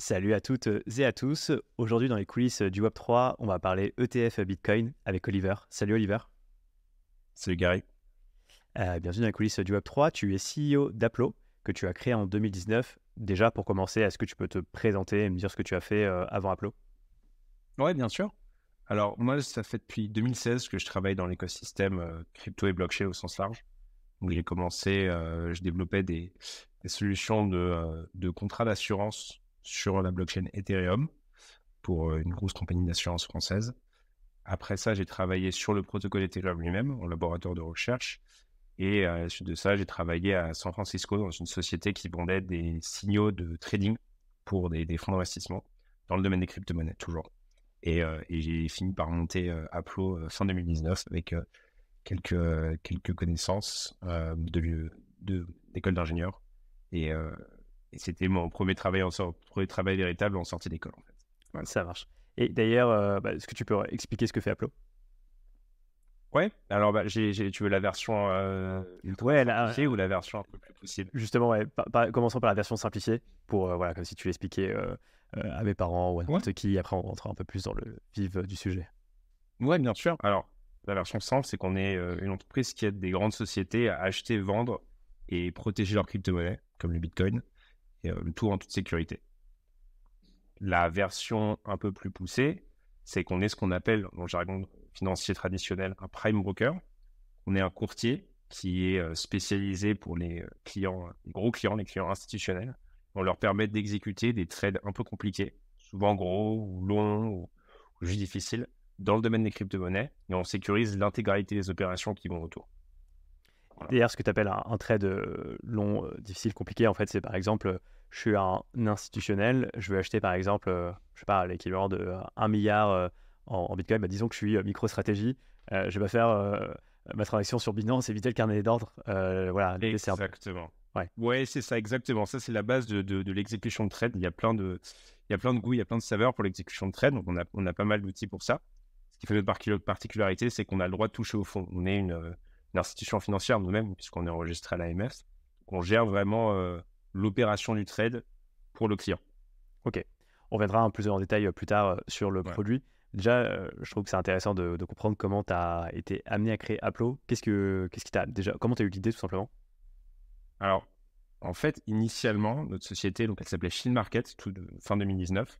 Salut à toutes euh, et à tous. Aujourd'hui, dans les coulisses euh, du Web3, on va parler ETF Bitcoin avec Oliver. Salut Oliver. Salut Gary. Euh, bienvenue dans les coulisses du Web3. Tu es CEO d'Aplo, que tu as créé en 2019. Déjà, pour commencer, est-ce que tu peux te présenter et me dire ce que tu as fait avant Aplo Oui, bien sûr. Alors, moi, ça fait depuis 2016 que je travaille dans l'écosystème crypto et blockchain au sens large. Donc, j'ai commencé, je développais des, solutions de, de contrats d'assurance sur la blockchain Ethereum pour euh, une grosse compagnie d'assurance française. Après ça, j'ai travaillé sur le protocole Ethereum lui-même en laboratoire de recherche. Et euh, à la suite de ça, j'ai travaillé à San Francisco dans une société qui vendait des signaux de trading pour des, fonds d'investissement dans le domaine des crypto-monnaies, toujours. Et, euh, j'ai fini par monter Aplo fin 2019 avec quelques, quelques connaissances de, de, d'école d'ingénieur. Et et c'était mon premier travail, en sort, premier travail véritable en sortie d'école. En fait. Ça marche. Et d'ailleurs, euh, bah, est-ce que tu peux expliquer ce que fait Aplo Ouais, alors bah, j'ai tu veux la version euh, ouais, la, simplifiée euh, ou la version un peu plus possible Justement, ouais, commençons par la version simplifiée, pour, voilà, comme si tu l'expliquais à mes parents ou à n'importe qui, après on rentre un peu plus dans le vif du sujet. Ouais, bien sûr. Alors, la version simple, c'est qu'on est, une entreprise qui aide des grandes sociétés à acheter, vendre et protéger leurs crypto-monnaies, comme le Bitcoin, et, euh, le tout en toute sécurité. La version un peu plus poussée, c'est qu'on est ce qu'on appelle, dans le jargon financier traditionnel, un prime broker. On est un courtier qui est euh, spécialisé pour les euh, clients, gros clients, les clients institutionnels. On leur permet d'exécuter des trades un peu compliqués, souvent gros longs ou, juste difficiles, dans le domaine des crypto-monnaies et on sécurise l'intégralité des opérations qui vont autour ce que tu appelles un, trade euh, long, euh, difficile, compliqué, en fait, c'est par exemple, je suis un institutionnel, je veux acheter par exemple, euh, je sais pas, l'équivalent de 1 milliard en, Bitcoin, bah, disons que je suis micro-stratégie. je vais faire ma transaction sur Binance, éviter le carnet d'ordre. voilà, Exactement. Ouais, c'est ça, exactement. Ça, c'est la base de, de l'exécution de trade. Il y a plein de, il y a plein de goûts, il y a plein de saveurs pour l'exécution de trade. Donc, on a, on a pas mal d'outils pour ça. Ce qui fait notre particularité, c'est qu'on a le droit de toucher au fond. On est une, une institution financière nous-mêmes, puisqu'on est enregistré à l'AMF. On gère vraiment euh, l'opération du trade pour le client. Ok. On reviendra un plus en détail euh, plus tard euh, sur le produit. Déjà, je trouve que c'est intéressant de, comprendre comment tu as été amené à créer Aplo. Qu'est-ce quest qui t'a déjà, comment tu as eu l'idée tout simplement Alors, en fait, initialement, notre société, elle s'appelait Shield Market, fin 2019,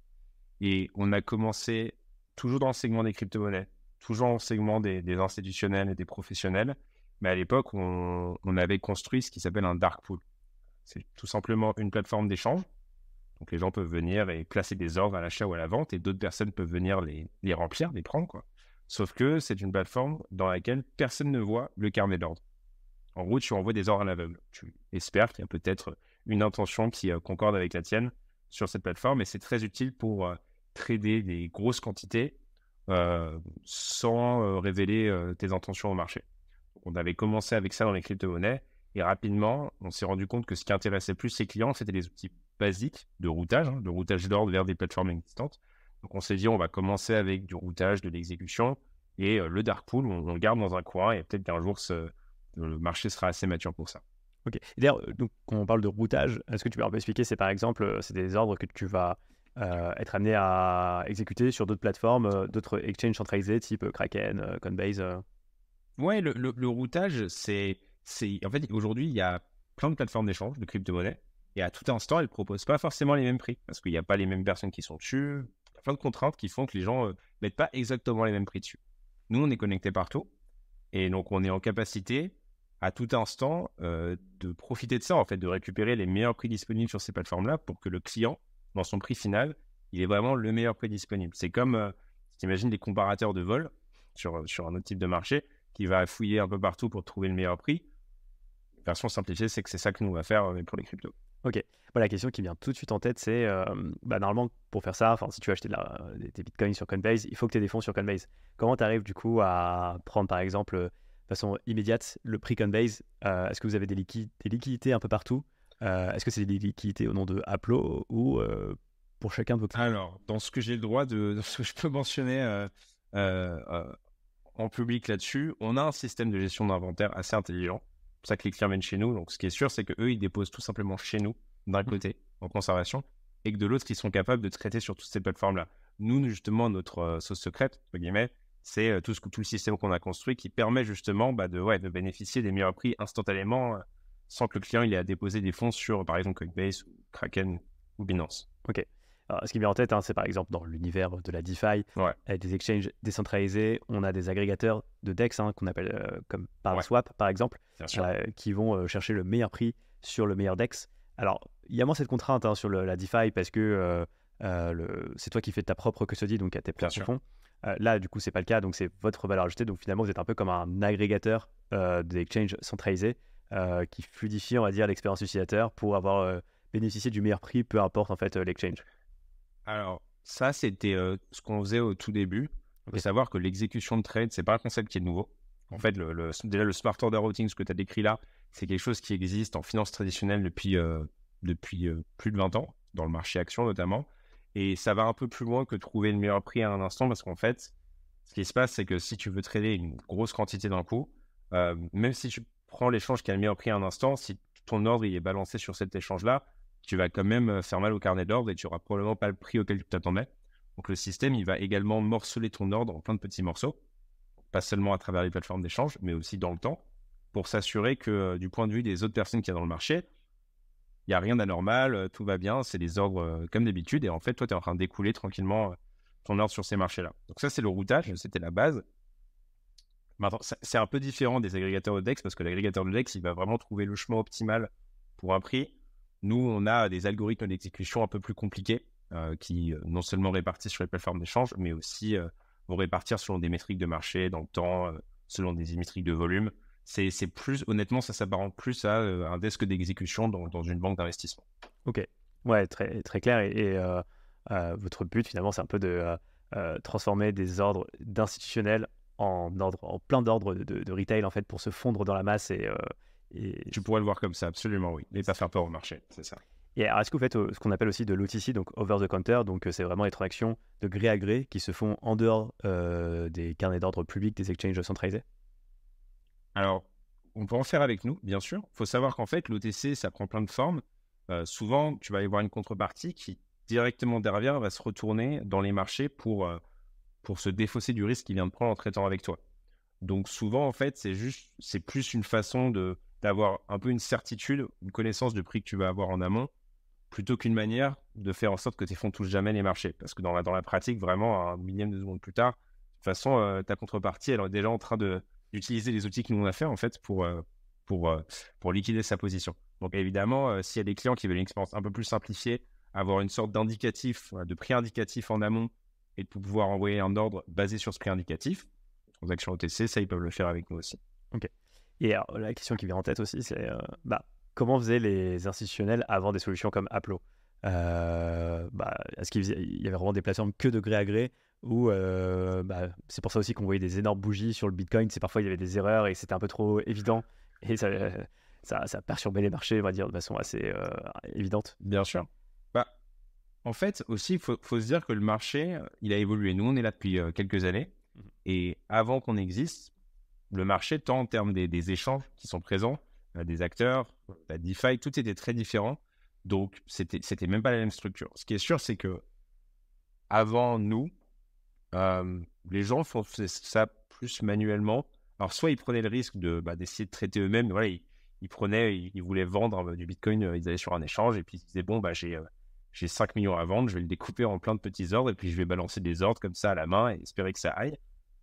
et on a commencé toujours dans le segment des crypto-monnaies, toujours dans le segment des institutionnels et des professionnels, mais à l'époque, on, avait construit ce qui s'appelle un dark pool. C'est tout simplement une plateforme d'échange. Donc les gens peuvent venir et placer des ordres à l'achat ou à la vente et d'autres personnes peuvent venir les, remplir, les prendre. Quoi. Sauf que c'est une plateforme dans laquelle personne ne voit le carnet d'ordre. En route, tu envoies des ordres à l'aveugle. Tu espères qu'il y a peut-être une intention qui euh, concorde avec la tienne sur cette plateforme et c'est très utile pour euh, trader des grosses quantités euh, sans révéler tes intentions au marché on avait commencé avec ça dans les crypto-monnaies. Et rapidement, on s'est rendu compte que ce qui intéressait plus ses clients, c'était les outils basiques de routage, hein, de routage d'ordre vers des plateformes existantes. Donc on s'est dit, on va commencer avec du routage, de l'exécution. Et euh, le dark pool, on, le garde dans un coin. Et peut-être qu'un jour, le marché sera assez mature pour ça. Ok. D'ailleurs, euh, donc, quand on parle de routage, est-ce que tu peux un peu expliquer C'est par exemple, euh, c'est des ordres que tu vas être amené à exécuter sur d'autres plateformes, d'autres exchanges centralisés type Kraken, Coinbase Ouais, le, routage, c'est. En fait, aujourd'hui, il y a plein de plateformes d'échange de crypto-monnaies. Et à tout instant, elles ne proposent pas forcément les mêmes prix. Parce qu'il n'y a pas les mêmes personnes qui sont dessus. Il y a plein de contraintes qui font que les gens ne euh, mettent pas exactement les mêmes prix dessus. Nous, on est connectés partout. Et donc, on est en capacité, à tout instant, euh, de profiter de ça, en fait, de récupérer les meilleurs prix disponibles sur ces plateformes-là pour que le client, dans son prix final, il ait vraiment le meilleur prix disponible. C'est comme, euh, tu les comparateurs de vol sur un autre type de marché qui va fouiller un peu partout pour trouver le meilleur prix. Version simplifiée, c'est que c'est ça que nous on va faire euh, pour les cryptos. Ok. la question qui vient tout de suite en tête, c'est euh, bah, normalement, pour faire ça, si tu veux acheter des bitcoins sur Coinbase, il faut que tu aies des fonds sur Coinbase. Comment tu arrives du coup à prendre par exemple euh, de façon immédiate le prix Coinbase Est-ce que vous avez des, des, liquidités un peu partout Est-ce que c'est des liquidités au nom de Aplo ou pour chacun de vos clients Alors, dans ce que j'ai le droit de, ce que je peux mentionner en public là-dessus. On a un système de gestion d'inventaire assez intelligent. C'est pour ça que les clients viennent chez nous. Donc, ce qui est sûr, c'est qu'eux, ils déposent tout simplement chez nous, d'un mmh. côté, en conservation, et que de l'autre, ils sont capables de traiter sur toutes ces plateformes-là. Nous, justement, notre euh, sauce secrète, c'est euh, tout, ce, tout le système qu'on a construit qui permet justement bah, de, de bénéficier des meilleurs prix instantanément euh, sans que le client il ait à déposer des fonds sur, par exemple, Coinbase, Kraken ou Binance. OK. Euh, ce qui me vient en tête, hein, c'est par exemple dans l'univers de la DeFi, avec euh, des exchanges décentralisés, on a des agrégateurs de DEX hein, qu'on appelle euh, comme ParaSwap par exemple, qui vont chercher le meilleur prix sur le meilleur DEX. Alors, il y a moins cette contrainte hein, sur la DeFi parce que c'est toi qui fais ta propre dit, donc à tes propres fonds. là, du coup, c'est pas le cas, donc c'est votre valeur ajoutée. Donc finalement, vous êtes un peu comme un agrégateur des exchange centralisés qui fluidifie, on va dire, l'expérience utilisateur pour avoir bénéficié du meilleur prix, peu importe en fait l'exchange. Alors, ça, c'était euh, ce qu'on faisait au tout début. Il faut savoir que l'exécution de trade, n'est pas un concept qui est nouveau. En fait, le, déjà, le smart order routing, ce que tu as décrit là, c'est quelque chose qui existe en finance traditionnelle depuis, euh, euh, plus de 20 ans, dans le marché action notamment. Et ça va un peu plus loin que trouver le meilleur prix à un instant, parce qu'en fait, ce qui se passe, c'est que si tu veux trader une grosse quantité d'un coup, même si tu prends l'échange qui a le meilleur prix à un instant, si ton ordre il est balancé sur cet échange-là, tu vas quand même euh, faire mal au carnet d'ordre et tu n'auras probablement pas le prix auquel tu t'attendais. Donc le système, il va également morceler ton ordre en plein de petits morceaux, pas seulement à travers les plateformes d'échange, mais aussi dans le temps, pour s'assurer que euh, du point de vue des autres personnes qu'il y a dans le marché, il n'y a rien d'anormal, euh, tout va bien, c'est des ordres comme d'habitude, et en fait, toi, tu es en train de découler tranquillement ton ordre sur ces marchés-là. Donc ça, c'est le routage, c'était la base. Maintenant, c'est un peu différent des agrégateurs de DEX, parce que l'agrégateur de DEX, il va vraiment trouver le chemin optimal pour un prix, nous, on a des algorithmes d'exécution un peu plus compliqués euh, qui euh, non seulement répartissent sur les plateformes d'échange, mais aussi euh, vont répartir selon des métriques de marché, dans le temps, selon des métriques de volume. C'est, plus, honnêtement, ça s'apparente plus à un desk d'exécution dans, une banque d'investissement. Ok, ouais, très, très clair. Et, votre but finalement c'est un peu de transformer des ordres d'institutionnels en en plein d'ordres de, de, retail en fait pour se fondre dans la masse et, et... Tu pourrais le voir comme ça, absolument, oui. Et pas faire peur au marché, c'est ça. est-ce que vous faites euh, ce qu'on appelle aussi de l'OTC, donc over the counter Donc, euh, c'est vraiment les transactions de gré à gré qui se font en dehors euh, des carnets d'ordre publics des exchanges centralisés Alors, on peut en faire avec nous, bien sûr. Il faut savoir qu'en fait, l'OTC, ça prend plein de formes. souvent, tu vas y voir une contrepartie qui, directement derrière, va se retourner dans les marchés pour, pour se défausser du risque qu'il vient de prendre en traitant avec toi. Donc, souvent, en fait, c'est juste, c'est plus une façon de d'avoir un peu une certitude, une connaissance du prix que tu vas avoir en amont, plutôt qu'une manière de faire en sorte que tes fonds touchent jamais les marchés. Parce que dans la, dans la pratique, vraiment, un millième de seconde plus tard, de toute façon, euh, ta contrepartie, elle est déjà en train d'utiliser les outils qu'il nous a fait en fait, pour, euh, pour, euh, pour liquider sa position. Donc évidemment, s'il y a des clients qui veulent une expérience un peu plus simplifiée, avoir une sorte d'indicatif, de prix indicatif en amont, et de pouvoir envoyer un ordre basé sur ce prix indicatif, transaction OTC, ça, ils peuvent le faire avec nous aussi. Ok. Et la question qui vient en tête aussi, c'est euh, bah, comment faisaient les institutionnels avant des solutions comme Aplo euh, bah, Est-ce qu'il y avait vraiment des plateformes que de gré à gré ou euh, bah, c'est pour ça aussi qu'on voyait des énormes bougies sur le Bitcoin, c'est parfois il y avait des erreurs et c'était un peu trop évident et ça, perturbait les marchés, on va dire, de façon assez évidente. Bien sûr. Bah, en fait, aussi, il faut, faut, se dire que le marché, il a évolué. Nous, on est là depuis quelques années. Mmh. Et avant qu'on existe, le marché, tant en termes des, échanges qui sont présents, euh, des acteurs, la DeFi, tout était très différent. Donc, c'était, c'était même pas la même structure. Ce qui est sûr, c'est que avant nous, euh, les gens faisaient ça plus manuellement. Alors, soit ils prenaient le risque de, bah, d'essayer de traiter eux-mêmes. Voilà, ils, prenaient, ils, voulaient vendre euh, du Bitcoin, ils allaient sur un échange et puis ils disaient, bon, bah, j'ai, j'ai 5 millions à vendre, je vais le découper en plein de petits ordres et puis je vais balancer des ordres comme ça à la main et espérer que ça aille.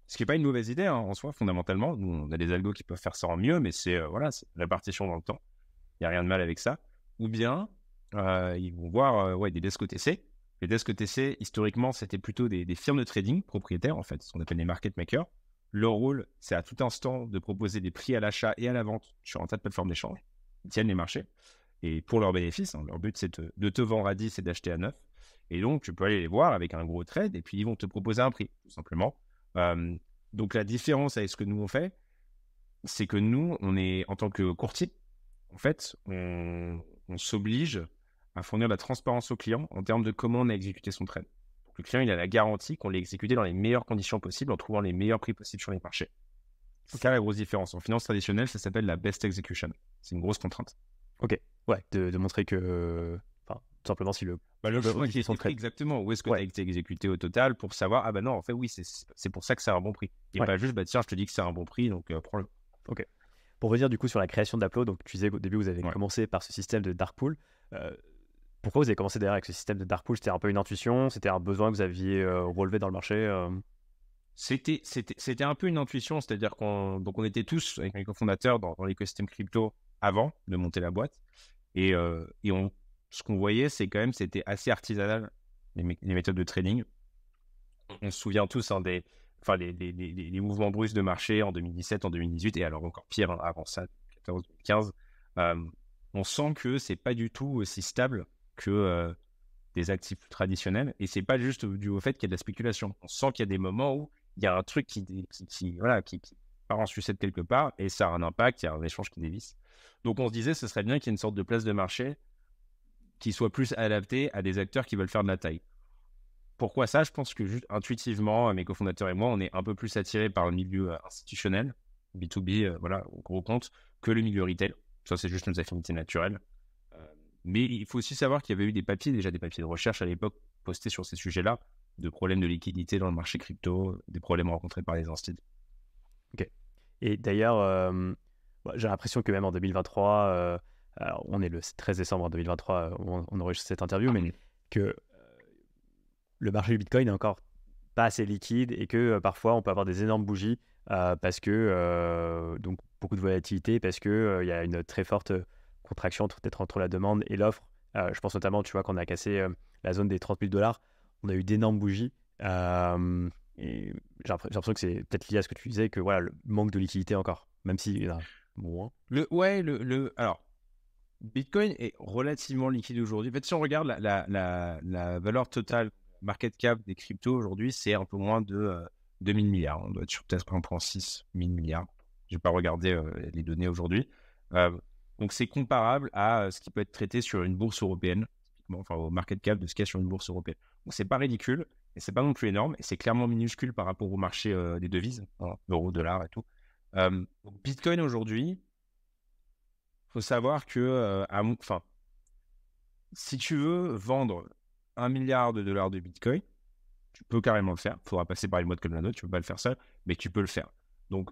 Ce qui n'est pas une mauvaise idée hein, en soi, fondamentalement. Nous, on a des algos qui peuvent faire ça en mieux, mais c'est euh, voilà, répartition dans le temps. Il n'y a rien de mal avec ça. Ou bien, euh, ils vont voir euh, ouais, des desks OTC. Les desks OTC, historiquement, c'était plutôt des, firmes de trading propriétaires, en fait, ce qu'on appelle les market makers. Leur rôle, c'est à tout instant de proposer des prix à l'achat et à la vente sur un tas de plateformes d'échange. Ils tiennent les marchés. Et pour leur bénéfice, hein, leur but, c'est de te vendre à 10 et d'acheter à 9. Et donc, tu peux aller les voir avec un gros trade et puis ils vont te proposer un prix, tout simplement. Euh, donc la différence avec ce que nous on fait, c'est que nous, on est en tant que courtier, en fait, on, s'oblige à fournir de la transparence au client en termes de comment on a exécuté son trade. Donc, le client, il a la garantie qu'on l'a exécuté dans les meilleures conditions possibles, en trouvant les meilleurs prix possibles sur les marchés. C'est ça la grosse différence. En finance traditionnelle, ça s'appelle la best execution. C'est une grosse contrainte. Ok, ouais, de, de montrer que, enfin, tout simplement, si le bah, bah, qui est, exactement. Où est-ce que ouais. tu as été exécuté au total pour savoir, ah bah non, en fait, oui, c'est pour ça que c'est un bon prix. Et pas juste, bah tiens, je te dis que c'est un bon prix, donc euh, prends-le. Ok. Pour revenir du coup sur la création d'Aplo, donc tu disais au début, vous avez commencé par ce système de Dark Pool. Euh, pourquoi vous avez commencé derrière avec ce système de Dark Pool C'était un peu une intuition C'était un besoin que vous aviez euh, relevé dans le marché C'était C'était un peu une intuition, c'est-à-dire qu'on on était tous, avec les cofondateurs, dans, l'écosystème crypto avant de monter la boîte. Et, et on, ce qu'on voyait, c'est quand même c'était assez artisanal, les, méthodes de trading. On se souvient tous hein, des, enfin, les, mouvements brusques de marché en 2017, en 2018, et alors encore pire hein, avant ça, 2014, 2015. on sent que c'est pas du tout aussi stable que euh, des actifs traditionnels, et c'est pas juste dû au fait qu'il y a de la spéculation. On sent qu'il y a des moments où il y a un truc qui, voilà, qui, qui part en sucette quelque part, et ça a un impact, il y a un échange qui dévisse. Donc on se disait, ce serait bien qu'il y ait une sorte de place de marché qui soit plus adapté à des acteurs qui veulent faire de la taille. Pourquoi ça Je pense que juste intuitivement, euh, mes cofondateurs et moi, on est un peu plus attirés par le milieu euh, institutionnel, B2B, euh, voilà, gros compte, que le milieu retail. Ça, c'est juste nos affinités naturelles. Mais il faut aussi savoir qu'il y avait eu des papiers, déjà des papiers de recherche à l'époque postés sur ces sujets-là, de problèmes de liquidité dans le marché crypto, des problèmes rencontrés par les instituts. Ok. Et d'ailleurs, bah, j'ai l'impression que même en 2023, on est le 13 décembre 2023, euh, on, on enregistre cette interview, ah. mais que euh, le marché du Bitcoin est encore pas assez liquide et que euh, parfois on peut avoir des énormes bougies parce que donc beaucoup de volatilité, parce que il y a une très forte contraction peut-être entre la demande et l'offre. je pense notamment, tu vois, qu'on a cassé la zone des 30 000 dollars, on a eu d'énormes bougies. et j'ai l'impression que c'est peut-être lié à ce que tu disais, que voilà, le manque de liquidité encore, même si y en a moins. Le, ouais, le, alors, Bitcoin est relativement liquide aujourd'hui. En fait, si on regarde la, valeur totale market cap des cryptos aujourd'hui, c'est un peu moins de 2000 euh, milliards. On doit être sur peut-être 1,6 000 milliards. Je n'ai pas regardé euh, les données aujourd'hui. Euh, donc, c'est comparable à ce qui peut être traité sur une bourse européenne, enfin au market cap de ce qu'il y a sur une bourse européenne. Donc, c'est pas ridicule, et c'est pas non plus énorme, et c'est clairement minuscule par rapport au marché des devises, euros, hein, euro, dollar et tout. Bitcoin aujourd'hui, savoir que, euh, enfin, si tu veux vendre un milliard de dollars de Bitcoin, tu peux carrément le faire. Il faudra passer par une mode comme la nôtre, tu peux pas le faire seul, mais tu peux le faire. Donc,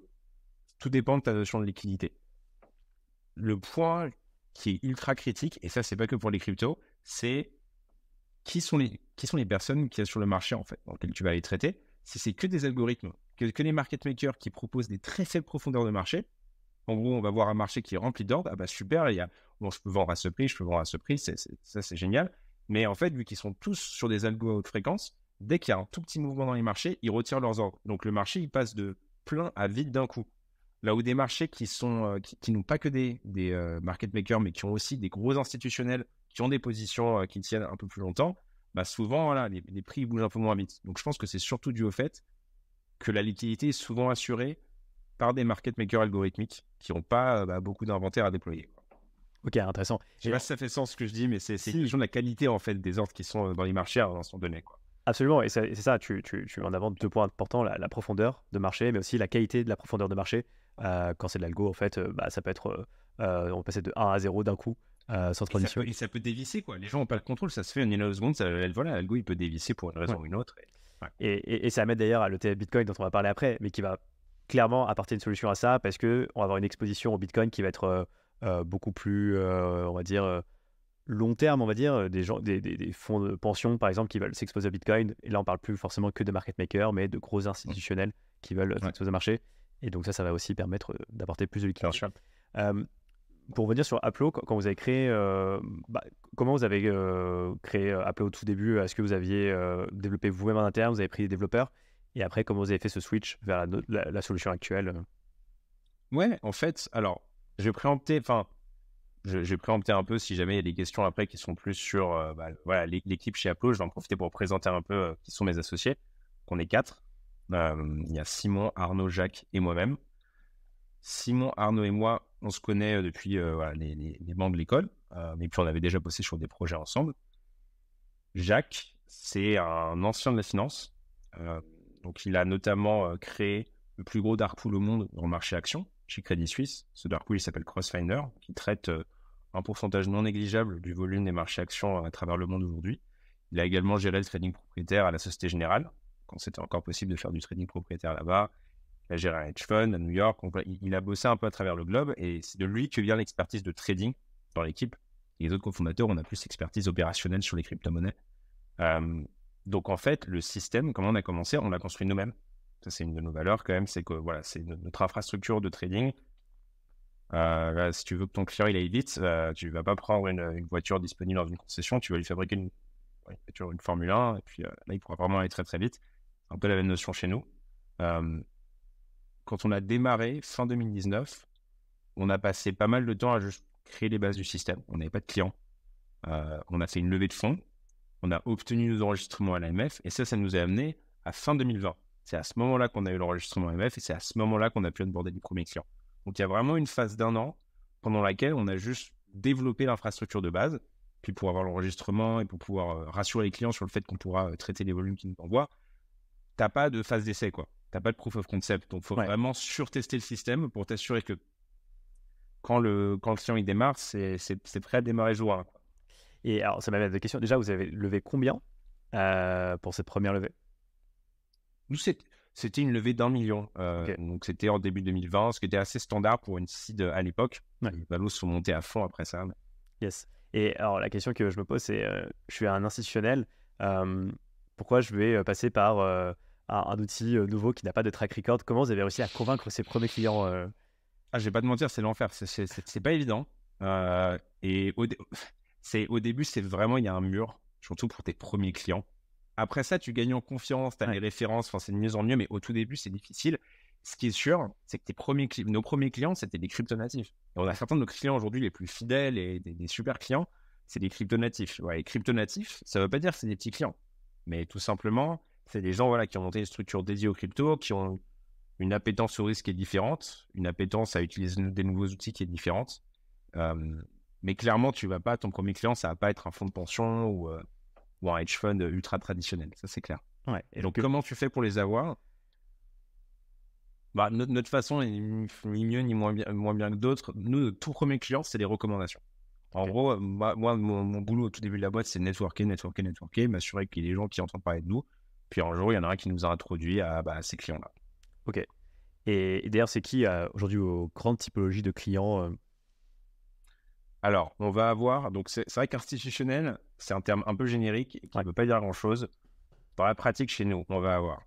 tout dépend de ta notion de liquidité. Le point qui est ultra critique, et ça, c'est pas que pour les cryptos, c'est qui sont les, qui sont les personnes qui sont sur le marché, en fait, dans lesquelles tu vas les traiter. Si c'est que des algorithmes, que, que les market makers qui proposent des très faibles profondeurs de marché, en gros, on va voir un marché qui est rempli d'ordres. Ah bah super, il y a, je peux vendre à ce prix, je peux vendre à ce prix, ça c'est génial. Mais en fait, vu qu'ils sont tous sur des algos à haute fréquence, dès qu'il y a un tout petit mouvement dans les marchés, ils retirent leurs ordres. Donc le marché, il passe de plein à vide d'un coup. Là où des marchés qui sont euh, qui, n'ont pas que des, euh, market makers, mais qui ont aussi des gros institutionnels qui ont des positions euh, qui tiennent un peu plus longtemps, bah souvent voilà, les prix bougent un peu moins vite. Donc je pense que c'est surtout dû au fait que la liquidité est souvent assurée par des market makers algorithmiques qui n'ont pas euh, bah, beaucoup d'inventaire à déployer. Ok, intéressant. Je sais pas si ça fait sens ce que je dis, mais c'est une question de la qualité en fait des ordres qui sont euh, dans les marchés à l'instant donné. Quoi. Absolument, et c'est ça, tu, tu, en avant deux points importants, la, profondeur de marché, mais aussi la qualité de la profondeur de marché. Euh, quand c'est de l'algo, en fait, bah, ça peut être, on peut passer de 1 à 0 d'un coup, sans transition. Et, et ça, peut, dévisser, quoi. Les gens n'ont pas le contrôle, ça se fait en une seconde, ça, voilà, l'algo, il peut dévisser pour une raison ou une autre. Et, ça amène d'ailleurs à l'ETF Bitcoin dont on va parler après, mais qui va clairement apporter une solution à ça parce qu'on va avoir une exposition au Bitcoin qui va être euh, euh, beaucoup plus, euh, on va dire, long terme, on va dire, des, gens, des, des, fonds de pension, par exemple, qui veulent s'exposer au Bitcoin. Et là, on parle plus forcément que de market makers, mais de gros mmh. institutionnels qui veulent s'exposer au marché. Et donc ça, ça va aussi permettre d'apporter plus de liquidité. pour revenir sur Apple quand vous avez créé, bah, comment vous avez créé Apple au tout début Est-ce que vous aviez développé vous-même en interne Vous avez pris des développeurs et après, comment vous avez fait ce switch vers la, solution actuelle euh Ouais, en fait, alors, je vais préempter, enfin, je, vais un peu si jamais il y a des questions après qui sont plus sur euh, bah, voilà, l'équipe chez Apple Je vais en profiter pour présenter un peu euh, qui sont mes associés. qu'on est quatre. il y a Simon, Arnaud, Jacques et moi-même. Simon, Arnaud et moi, on se connaît depuis les, les, les, bancs de l'école, mais puis on avait déjà bossé sur des projets ensemble. Jacques, c'est un ancien de la finance. Donc, il a notamment euh, créé le plus gros dark pool au monde dans le marché action, chez Crédit Suisse. Ce dark pool, il s'appelle Crossfinder, qui traite euh, un pourcentage non négligeable du volume des marchés actions à travers le monde aujourd'hui. Il a également géré le trading propriétaire à la Société Générale, quand c'était encore possible de faire du trading propriétaire là-bas. Il a géré un hedge fund à New York. Il a bossé un peu à travers le globe et c'est de lui que vient l'expertise de trading dans l'équipe. Les autres cofondateurs, on a plus l'expertise opérationnelle sur les crypto-monnaies. Euh, donc en fait, le système, comment on a commencé, on l'a construit nous-mêmes. Ça, c'est une de nos valeurs quand même, c'est que voilà, c'est notre infrastructure de trading. Euh, si tu veux que ton client il aille vite, euh, tu vas pas prendre une, voiture disponible dans une concession, tu vas lui fabriquer une, une voiture, une Formule 1, et puis euh, là, il pourra vraiment aller très très vite. Un peu la même notion chez nous. quand on a démarré fin 2019, on a passé pas mal de temps à juste créer les bases du système. On n'avait pas de clients. on a fait une levée de fonds on a obtenu nos enregistrements à l'AMF et ça, ça nous a amené à fin 2020. C'est à ce moment-là qu'on a eu l'enregistrement AMF et c'est à ce moment-là qu'on a pu aborder les premiers clients. Donc il y a vraiment une phase d'un an pendant laquelle on a juste développé l'infrastructure de base. Puis pour avoir l'enregistrement et pour pouvoir euh, rassurer les clients sur le fait qu'on pourra euh, traiter les volumes qu'ils nous envoient, t'as pas de phase d'essai quoi. T'as pas de proof of concept. Donc il faut vraiment surtester le système pour t'assurer que quand le, client il démarre, c'est prêt à démarrer jour et alors, ça m'amène à question. questions. Déjà, vous avez levé combien euh, pour cette première levée Nous, c'était une levée d'un million. Euh, donc, c'était en début 2020, ce qui était assez standard pour une seed euh, à l'époque. Les valos sont montés à fond après ça. Yes. Et alors, la question que je me pose, c'est je suis un institutionnel, pourquoi je vais passer par un, outil nouveau qui n'a pas de track record Comment vous avez réussi à convaincre ses premiers clients ah, Je vais pas te mentir, c'est l'enfer. C'est pas évident. et au c'est au début, c'est vraiment il y a un mur, surtout pour tes premiers clients. Après ça, tu gagnes en confiance, tu as les références, enfin, c'est de mieux en mieux, mais au tout début, c'est difficile. Ce qui est sûr, c'est que tes premiers nos premiers clients, c'était des crypto-natifs. Et on a certains de nos clients aujourd'hui les plus fidèles et des, super clients, c'est des crypto-natifs. les crypto-natifs, ça ne veut pas dire que c'est des petits clients, mais tout simplement, c'est des gens voilà, qui ont monté une structures dédiées aux crypto, qui ont une appétence au risque qui est différente, une appétence à utiliser des nouveaux outils qui est différente. Mais clairement, tu vas pas, ton premier client, ça va pas être un fonds de pension ou, euh, un hedge fund ultra traditionnel. Ça, c'est clair. Ouais. Et donc, comment tu fais pour les avoir bah, notre, façon est ni mieux ni moins bien, moins bien que d'autres. Nous, notre tout premier client, c'est des recommandations. En gros, moi, mon, boulot au tout début de la boîte, c'est networker, networker, networker, m'assurer qu'il y ait des gens qui entendent parler de nous. Puis un jour, il y en aura qui nous a introduit à, bah, ces clients-là. Ok. Et, d'ailleurs, c'est qui euh, aujourd'hui aux grandes typologies de clients euh, alors, on va avoir. Donc, c'est vrai qu'institutionnel, c'est un terme un peu générique qui ne peut pas dire grand-chose. Dans la pratique, chez nous, on va avoir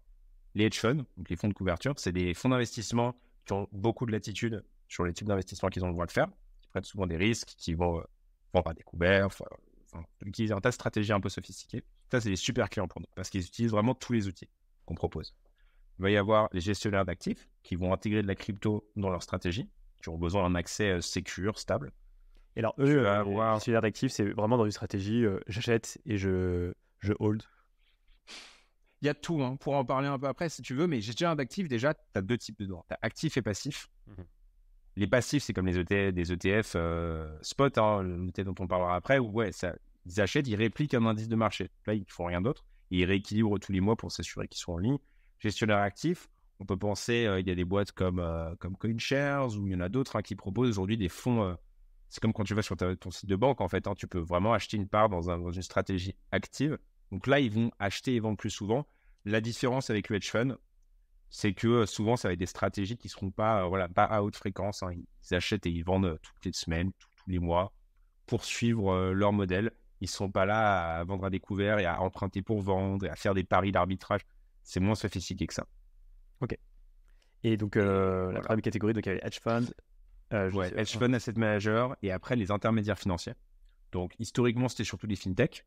les hedge funds, donc les fonds de couverture. C'est des fonds d'investissement qui ont beaucoup de latitude sur les types d'investissements qu'ils ont le droit de faire, ils prennent souvent des risques, qui vont euh, vont des découvert, utiliser un tas de stratégies un peu sophistiquées. Ça, c'est des super clients pour nous parce qu'ils utilisent vraiment tous les outils qu'on propose. Il va y avoir les gestionnaires d'actifs qui vont intégrer de la crypto dans leur stratégie, qui ont besoin d'un accès euh, sécurisé, stable alors, eux, euh, d'actifs, c'est vraiment dans une stratégie euh, j'achète et je, je hold. Il y a tout, hein, pour en parler un peu après si tu veux, mais gestionnaire d'actifs, déjà, tu as deux types de droits. Tu as actif et passif. Mhm. Les passifs, c'est comme les ETF, des ETF euh, spot, hein, dont on parlera après, où ouais, ils achètent, ils répliquent un indice de marché. Là, ils ne font rien d'autre. Ils rééquilibrent tous les mois pour s'assurer qu'ils sont en ligne. Gestionnaire actif, on peut penser, il y a des boîtes comme, comme CoinShares ou il y en a d'autres hein, qui proposent aujourd'hui des fonds c'est comme quand tu vas sur ton site de banque, en fait. Hein, tu peux vraiment acheter une part dans, une stratégie active. Donc là, ils vont acheter et vendre plus souvent. La différence avec le hedge fund, c'est que euh, souvent, ça va être des stratégies qui ne seront pas, euh, voilà, pas à haute fréquence. Hein. Ils achètent et ils vendent euh, toutes les semaines, tous les mois, pour suivre leur modèle. Ils ne sont pas là à vendre à découvert et à emprunter pour vendre et à faire des paris d'arbitrage. C'est moins sophistiqué que ça. Ok. Et donc, la première catégorie, donc, il y avait hedge fund, euh, hein. asset manager, et après les intermédiaires financiers. Donc historiquement, c'était surtout les fintech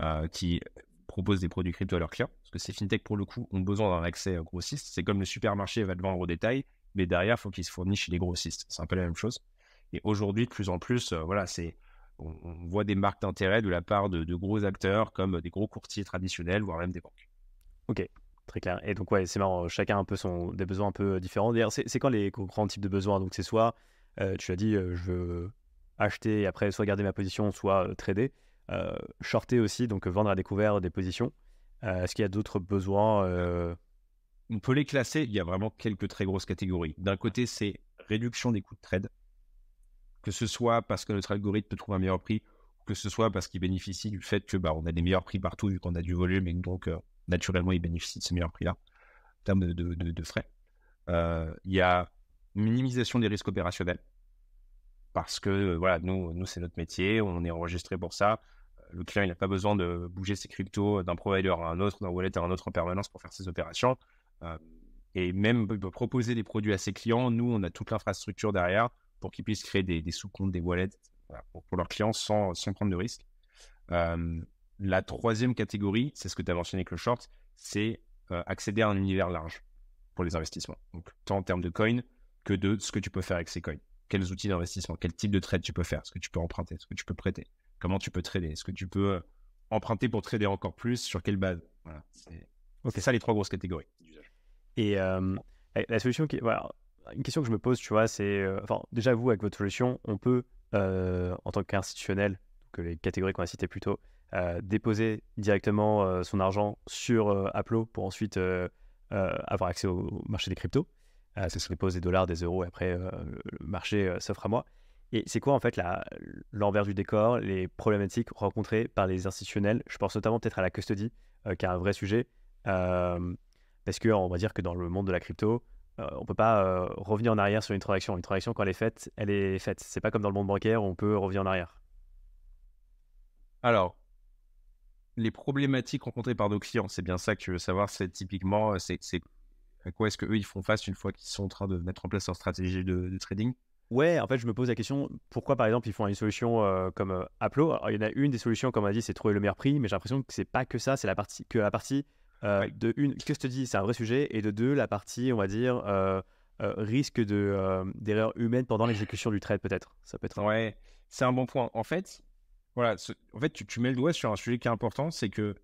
euh, qui proposent des produits crypto à leurs clients, parce que ces fintech, pour le coup, ont besoin d'un accès euh, grossiste. C'est comme le supermarché va te vendre au détail, mais derrière, il faut qu'ils se fournissent chez les grossistes. C'est un peu la même chose. Et aujourd'hui, de plus en plus, voilà, c'est on, voit des marques d'intérêt de la part de, de gros acteurs comme des gros courtiers traditionnels, voire même des banques. Ok, Très clair. Et donc, ouais, c'est marrant. Euh, chacun a un peu son, des besoins un peu euh, différents. D'ailleurs, c'est quand les grands types de besoins Donc, c'est soit, euh, tu as dit, je veux acheter et après, soit garder ma position, soit trader. shorter aussi, donc vendre à découvert des positions. Est-ce qu'il y a d'autres besoins On peut les classer. Il y a vraiment quelques très grosses catégories. D'un côté, c'est réduction des coûts de trade. Que ce soit parce que notre algorithme peut trouver un meilleur prix que ce soit parce qu'il bénéficie du fait que bah, on a des meilleurs prix partout vu qu'on a du volume et donc naturellement, ils bénéficient de ce meilleur prix-là, en termes de, frais. Euh, il y a minimisation des risques opérationnels, parce que euh, voilà, nous, nous c'est notre métier, on est enregistré pour ça. Le client, il n'a pas besoin de bouger ses cryptos d'un provider à un autre, d'un wallet à un autre en permanence pour faire ses opérations. Euh, et même proposer des produits à ses clients, nous, on a toute l'infrastructure derrière pour qu'ils puissent créer des, sous-comptes, des wallets pour, leurs clients sans, prendre de risques. La troisième catégorie, c'est ce que tu as mentionné avec le short, c'est euh, accéder à un univers large pour les investissements. Donc, tant en termes de coins que de ce que tu peux faire avec ces coins. Quels outils d'investissement, quel type de trade tu peux faire, ce que tu peux emprunter, ce que tu peux prêter, comment tu peux trader, ce que tu peux euh, emprunter pour trader encore plus, sur quelle base. Voilà, c'est ça les trois grosses catégories Et euh, la solution qui. Voilà, une question que je me pose, tu vois, c'est. enfin, déjà, vous, avec votre solution, on peut, en tant qu'institutionnel, que les catégories qu'on a citées plus tôt, euh, déposer directement euh, son argent sur euh, Aplo pour ensuite avoir accès au marché des cryptos. c'est ce dépose des dollars, des euros, et après le marché s'offre à moi. Et c'est quoi en fait l'envers du décor, les problématiques rencontrées par les institutionnels Je pense notamment peut-être à la custody, qui est un vrai sujet, parce qu'on va dire que dans le monde de la crypto, on ne peut pas revenir en arrière sur une transaction. Une transaction, quand elle est faite, elle est faite. C'est pas comme dans le monde bancaire où on peut revenir en arrière. Alors, les problématiques rencontrées par nos clients. C'est bien ça que tu veux savoir. C'est typiquement, euh, c'est à quoi est-ce qu'eux, ils font face une fois qu'ils sont en train de mettre en place leur stratégie de, trading Ouais, en fait, je me pose la question pourquoi, par exemple, ils font une solution euh, comme euh, Aplo Alors, Il y en a une des solutions, comme on a dit, c'est trouver le meilleur prix, mais j'ai l'impression que c'est pas que ça, c'est la partie que la partie de une, que je te dis, c'est un vrai sujet, et de deux, la partie, on va dire, risque de d'erreur humaine pendant l'exécution du trade, peut-être. Ça peut être. Ouais, c'est un bon point. En fait, voilà, en fait, tu, mets le doigt sur un sujet qui est important, c'est que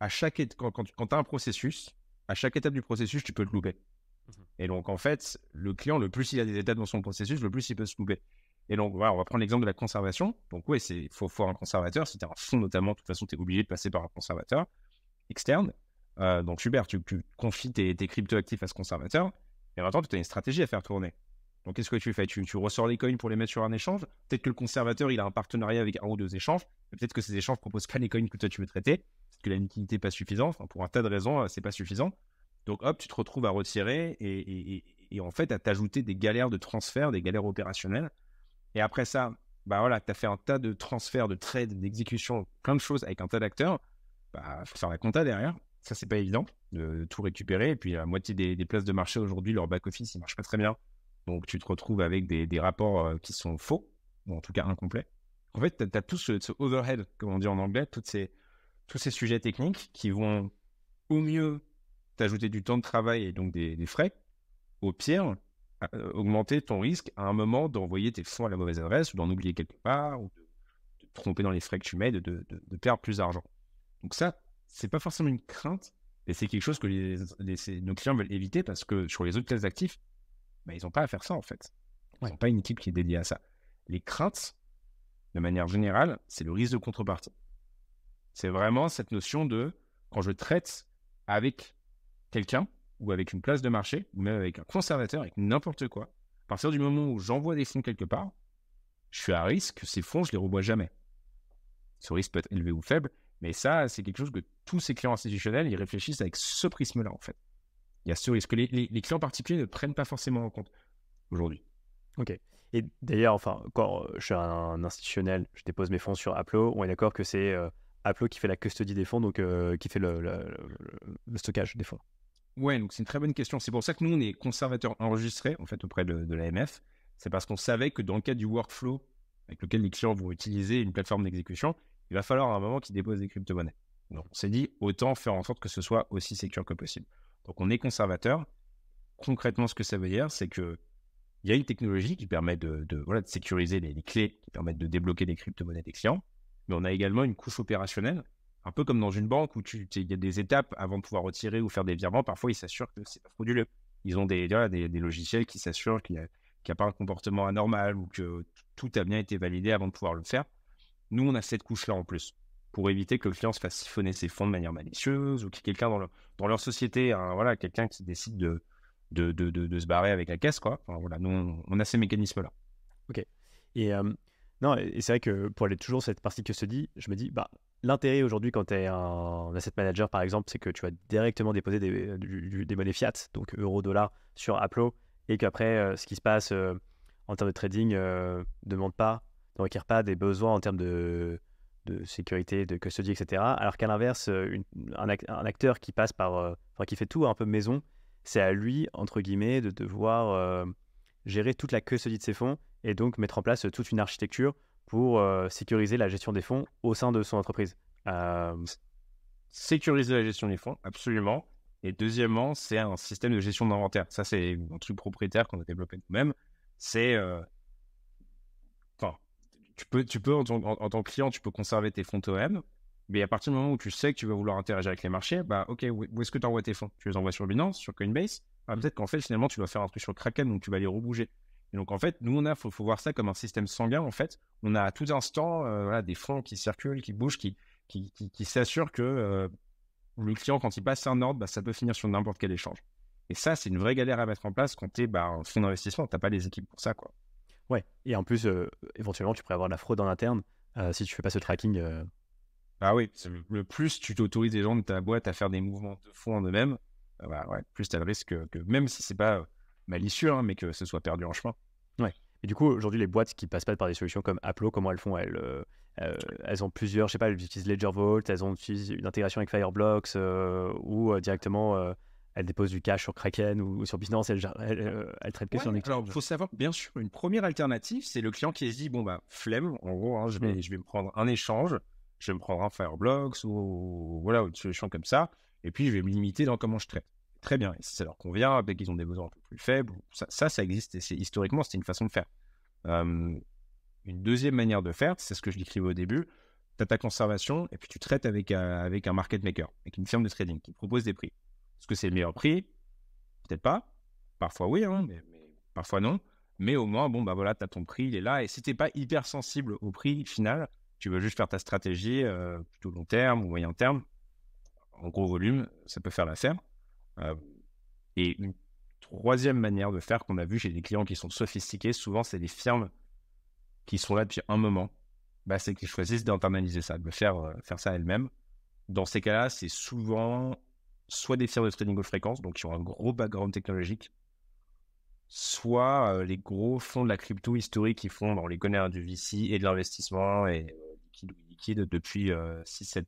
à chaque quand, quand tu as un processus, à chaque étape du processus, tu peux te louper. Mhm. Et donc, en fait, le client, le plus il a des étapes dans son processus, le plus il peut se louper. Et donc, voilà, on va prendre l'exemple de la conservation. Donc, oui, il faut avoir un conservateur. Si tu un fonds, notamment, de toute façon, tu es obligé de passer par un conservateur externe. Euh, donc, super, tu, confies tes, crypto-actifs à ce conservateur. Et temps, tu as une stratégie à faire tourner. Donc, qu'est-ce que tu fais tu, ressors les coins pour les mettre sur un échange. Peut-être que le conservateur, il a un partenariat avec un ou deux échanges. Peut-être que ces échanges ne proposent pas les coins que toi, tu veux traiter. Peut-être que la liquidité n'est pas suffisante. pour un tas de raisons, euh, c'est pas suffisant. Donc, hop, tu te retrouves à retirer et, en fait, à t'ajouter des galères de transfert, des galères opérationnelles. Et après ça, bah voilà, tu as fait un tas de transferts, de trades, d'exécutions, plein de choses avec un tas d'acteurs. Bah, faut faire la compta derrière. Ça, c'est pas évident de, tout récupérer. Et puis, la moitié des, places de marché aujourd'hui, leur back-office, il marche pas très bien. Donc, tu te retrouves avec des, rapports euh, qui sont faux, ou en tout cas incomplets. En fait, tu as, tout ce, overhead, comme on dit en anglais, toutes ces, tous ces sujets techniques qui vont au mieux t'ajouter du temps de travail et donc des, frais, au pire, euh, augmenter ton risque à un moment d'envoyer tes fonds à la mauvaise adresse ou d'en oublier quelque part ou de, te tromper dans les frais que tu mets, de, perdre plus d'argent. Donc ça, c'est pas forcément une crainte, mais c'est quelque chose que les, nos clients veulent éviter parce que sur les autres classes d'actifs, mais ils n'ont pas à faire ça en fait. Ils n'ont pas une équipe qui est dédiée à ça. Les craintes, de manière générale, c'est le risque de contrepartie. C'est vraiment cette notion de quand je traite avec quelqu'un ou avec une place de marché ou même avec un conservateur, avec n'importe quoi, à partir du moment où j'envoie des fonds quelque part, je suis à risque que ces fonds, je les revois jamais. Ce risque peut être élevé ou faible, mais ça, c'est quelque chose que tous ces clients institutionnels, ils réfléchissent avec ce prisme-là, en fait il y a ce risque que les, clients particuliers ne prennent pas forcément en compte aujourd'hui. Ok. Et d'ailleurs, enfin, quand euh, je suis un institutionnel, je dépose mes fonds sur Aplo, on est d'accord que c'est euh, Aplo qui fait la custody des fonds, donc euh, qui fait le, stockage des fonds. Ouais, donc c'est une très bonne question. C'est pour ça que nous, on est conservateurs enregistrés, en fait, auprès de, l'AMF. C'est parce qu'on savait que dans le cas du workflow avec lequel les clients vont utiliser une plateforme d'exécution, il va falloir à un moment qu'ils déposent des crypto-monnaies. Donc on s'est dit, autant faire en sorte que ce soit aussi sécur que possible. Donc on est conservateur. Concrètement, ce que ça veut dire, c'est que il y a une technologie qui permet de, voilà, de sécuriser les, clés qui permettent de débloquer les crypto-monnaies des clients, mais on a également une couche opérationnelle, un peu comme dans une banque où il y a des étapes avant de pouvoir retirer ou faire des virements. Parfois, ils s'assurent que c'est pas frauduleux. Ils ont des, des, logiciels qui s'assurent qu'il n'y a, a, pas un comportement anormal ou que tout a bien été validé avant de pouvoir le faire. Nous, on a cette couche-là en plus pour éviter que le client se fasse siphonner ses fonds de manière malicieuse ou qu'il y ait quelqu'un dans, dans leur société, hein, voilà, quelqu'un qui décide de de, se barrer avec la caisse. Quoi. voilà, nous, on, a ces mécanismes-là. Ok. Et, euh, non, et c'est vrai que pour aller toujours cette partie que se dit, je me dis, bah, l'intérêt aujourd'hui quand tu es un asset manager, par exemple, c'est que tu vas directement déposer des, monnaies fiat, donc euro, dollar, sur Aplo, et qu'après, euh, ce qui se passe euh, en termes de trading ne demande pas, ne requiert pas des besoins en termes de de sécurité, de custody, etc. Alors qu'à l'inverse, euh, un, acteur qui passe par, euh, enfin, qui fait tout un peu maison, c'est à lui, entre guillemets, de devoir euh, gérer toute la custody de ses fonds et donc mettre en place toute une architecture pour sécuriser la gestion des fonds au sein de son entreprise. Sécuriser la gestion des fonds, absolument. Et deuxièmement, c'est un système de gestion d'inventaire. Ça, c'est un truc propriétaire qu'on a développé nous-mêmes. C'est tu peux, tu peux en, tant que client, tu peux conserver tes fonds TOM, mais à partir du moment où tu sais que tu vas vouloir interagir avec les marchés, bah ok, où, est-ce que tu envoies tes fonds Tu les envoies sur Binance, sur Coinbase bah, Peut-être qu'en fait, finalement, tu vas faire un truc sur Kraken, donc tu vas les rebouger. Et donc, en fait, nous, on a, faut, faut voir ça comme un système sanguin, en fait. On a à tout instant euh, des fonds qui circulent, qui bougent, qui, s'assurent que euh, le client, quand il passe un ordre, bah, ça peut finir sur n'importe quel échange. Et ça, c'est une vraie galère à mettre en place quand tu es bah, un fonds d'investissement, tu n'as pas les équipes pour ça, quoi. Ouais, et en plus, euh, éventuellement, tu pourrais avoir de la fraude en interne euh, si tu fais pas ce tracking. Euh. Ah oui, le plus tu t'autorises les gens de ta boîte à faire des mouvements de fond en eux-mêmes, bah plus tu as le risque que, même si c'est pas malicieux, hein, mais que ce soit perdu en chemin. Ouais. Et du coup, aujourd'hui, les boîtes qui passent pas par des solutions comme Apple, comment elles font elles, elles ont plusieurs, je sais pas, elles utilisent Ledger Vault, elles ont une intégration avec Fireblocks ou directement elle dépose du cash sur Kraken ou, sur Binance, elle, traite que sur Alors, il faut savoir, bien sûr, une première alternative, c'est le client qui se dit, bon, bah, flemme, en gros, hein, hmm. je, vais, me prendre un échange, je vais me prendre un Fireblocks ou, voilà, une solution comme ça, et puis je vais me limiter dans comment je traite. Très bien, et si ça leur convient, avec qu'ils ont des besoins un peu plus faibles, ça, ça, existe, et c'est historiquement, c'était une façon de faire. une deuxième manière de faire, c'est ce que je décrivais au début, tu as ta conservation, et puis tu traites avec, euh, avec un market maker, avec une firme de trading qui propose des prix. Est-ce que c'est le meilleur prix Peut-être pas. Parfois oui, hein, mais, parfois non. Mais au moins, bon, bah voilà, tu as ton prix, il est là. Et si tu pas hyper sensible au prix final, tu veux juste faire ta stratégie euh, plutôt long terme ou moyen terme, en gros volume, ça peut faire l'affaire. Euh, et une troisième manière de faire qu'on a vu chez des clients qui sont sophistiqués, souvent c'est des firmes qui sont là depuis un moment, bah, c'est qu'ils choisissent d'internaliser ça, de faire, euh, faire ça elles-mêmes. Dans ces cas-là, c'est souvent soit des firmes de trading haute fréquence, donc qui ont un gros background technologique, soit euh, les gros fonds de la crypto historique qui font, on les connaît, hein, du VC et de l'investissement et euh, liquide depuis 6-7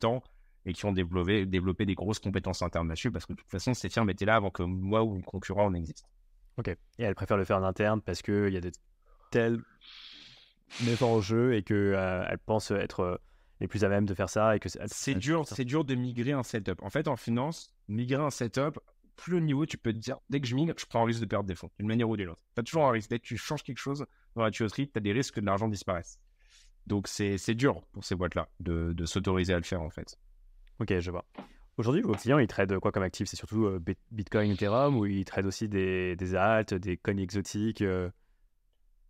euh, ans et qui ont développé, développé des grosses compétences internes là-dessus parce que de toute façon, ces firmes étaient là avant que moi ou mon concurrent en existe. Ok. Et elles préfèrent le faire en interne parce qu'il y a des tels mettre en jeu et qu'elles elle pensent être les plus à même de faire ça et que c'est dur, c'est dur de migrer un setup. En fait, en finance, migrer un setup, plus au niveau, tu peux te dire dès que je migre, je prends un risque de perdre des fonds d'une manière ou d'une autre. T'as toujours un risque. Dès que tu changes quelque chose dans la tuyauterie, as des risques que de l'argent disparaisse. Donc c'est dur pour ces boîtes-là de, de s'autoriser à le faire en fait. Ok, je vois. Aujourd'hui, vos clients, ils tradent quoi comme actif C'est surtout euh, Bitcoin, Ethereum ou ils tradent aussi des, des alt, des coins exotiques euh?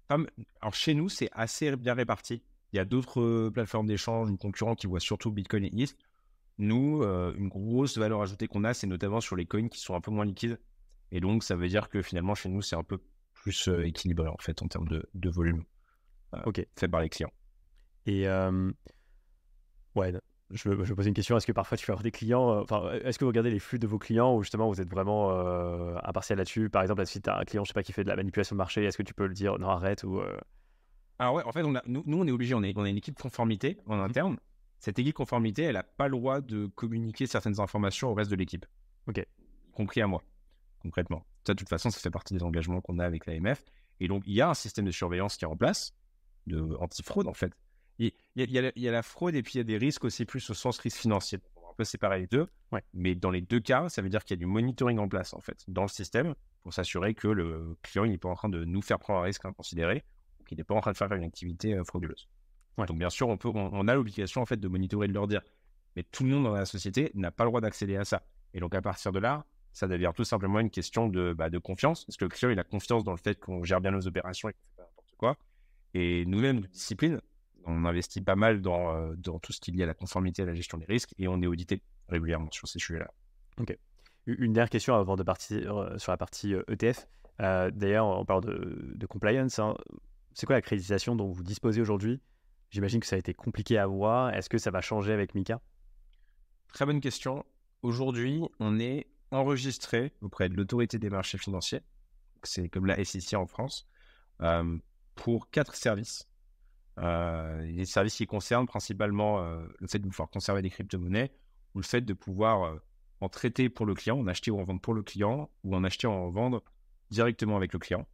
Comme, alors chez nous, c'est assez bien réparti. Il y a d'autres euh, plateformes d'échange une concurrents qui voient surtout Bitcoin et ETH. Nous, euh, une grosse valeur ajoutée qu'on a, c'est notamment sur les coins qui sont un peu moins liquides. Et donc, ça veut dire que finalement, chez nous, c'est un peu plus euh, équilibré en fait en termes de, volume ok fait par les clients. Et ouais, je, je poser une question. Est-ce que parfois tu fais avoir des clients Enfin, est-ce que vous regardez les flux de vos clients ou justement vous êtes vraiment impartial là-dessus Par exemple, si tu as un client, je sais pas, qui fait de la manipulation de marché, est-ce que tu peux le dire non arrête ou ah ouais, en fait, nous, on est obligé, on, a une équipe conformité en mhm. interne. Cette équipe conformité, elle n'a pas le droit de communiquer certaines informations au reste de l'équipe. Ok. Compris à moi, concrètement. Ça, de toute façon, ça fait partie des engagements qu'on a avec l'AMF. Et donc, il y a un système de surveillance qui est en place, de anti-fraude, en fait. Il y, a, y la, fraude et puis il y a des risques aussi plus au sens risque financier. On peut séparer les deux. Ouais. Mais dans les deux cas, ça veut dire qu'il y a du monitoring en place, en fait, dans le système, pour s'assurer que le client n'est pas en train de nous faire prendre un risque inconsidéré qui n'est pas en train de faire une activité euh, frauduleuse. Donc bien sûr, on, a l'obligation en fait de monitorer et de leur dire. Mais tout le monde dans la société n'a pas le droit d'accéder à ça. Et donc à partir de là, ça devient tout simplement une question de, bah, confiance. Parce que le client il a confiance dans le fait qu'on gère bien nos opérations et qu'on fait pas n'importe quoi Et nous-mêmes, discipline, on investit pas mal euh, dans, tout ce qui est lié à la conformité et à la gestion des risques et on est audité régulièrement sur ces sujets-là. Ok. Une dernière question avant de partir euh, sur la partie ETF. E d'ailleurs, on parle de, compliance. Hein c'est quoi la l'accréditation dont vous disposez aujourd'hui J'imagine que ça a été compliqué à voir. Est-ce que ça va changer avec Mika Très bonne question. Aujourd'hui, on est enregistré auprès de l'autorité des marchés financiers, c'est comme la SEC en France, euh, pour quatre services. Euh, les services qui concernent principalement euh, le fait de pouvoir conserver des crypto-monnaies ou le fait de pouvoir en traiter pour le client, en acheter ou en vendre pour le client, ou en acheter ou en vendre directement avec le client.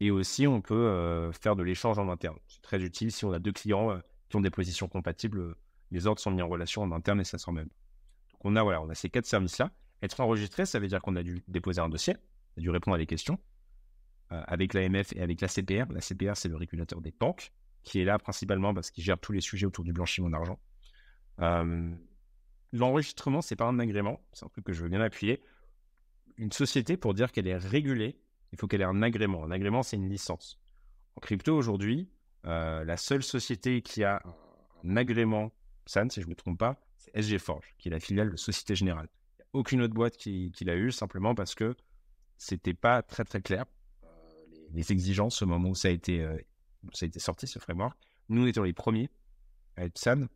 Et aussi, on peut euh, faire de l'échange en interne. C'est très utile si on a deux clients euh, qui ont des positions compatibles. Euh, les ordres sont mis en relation en interne et ça s'en même. Donc on a, voilà, on a ces quatre services-là. Être enregistré, ça veut dire qu'on a dû déposer un dossier, on a dû répondre à des questions avec l'AMF et avec la CPR. La CPR, c'est le régulateur des banques qui est là principalement parce qu'il gère tous les sujets autour du blanchiment d'argent. L'enregistrement, c'est pas un agrément, c'est un truc que je veux bien appuyer. Une société, pour dire qu'elle est régulée, il faut qu'elle ait un agrément. Un agrément, c'est une licence. En crypto, aujourd'hui, euh, la seule société qui a un agrément Psan, si je ne me trompe pas, c'est SG Forge, qui est la filiale de Société Générale. Il n'y a aucune autre boîte qui, l'a eu, simplement parce que c'était pas très très clair euh, les exigences au moment où ça a été, euh, ça sorti, ce framework. Nous étions les premiers à être SAN,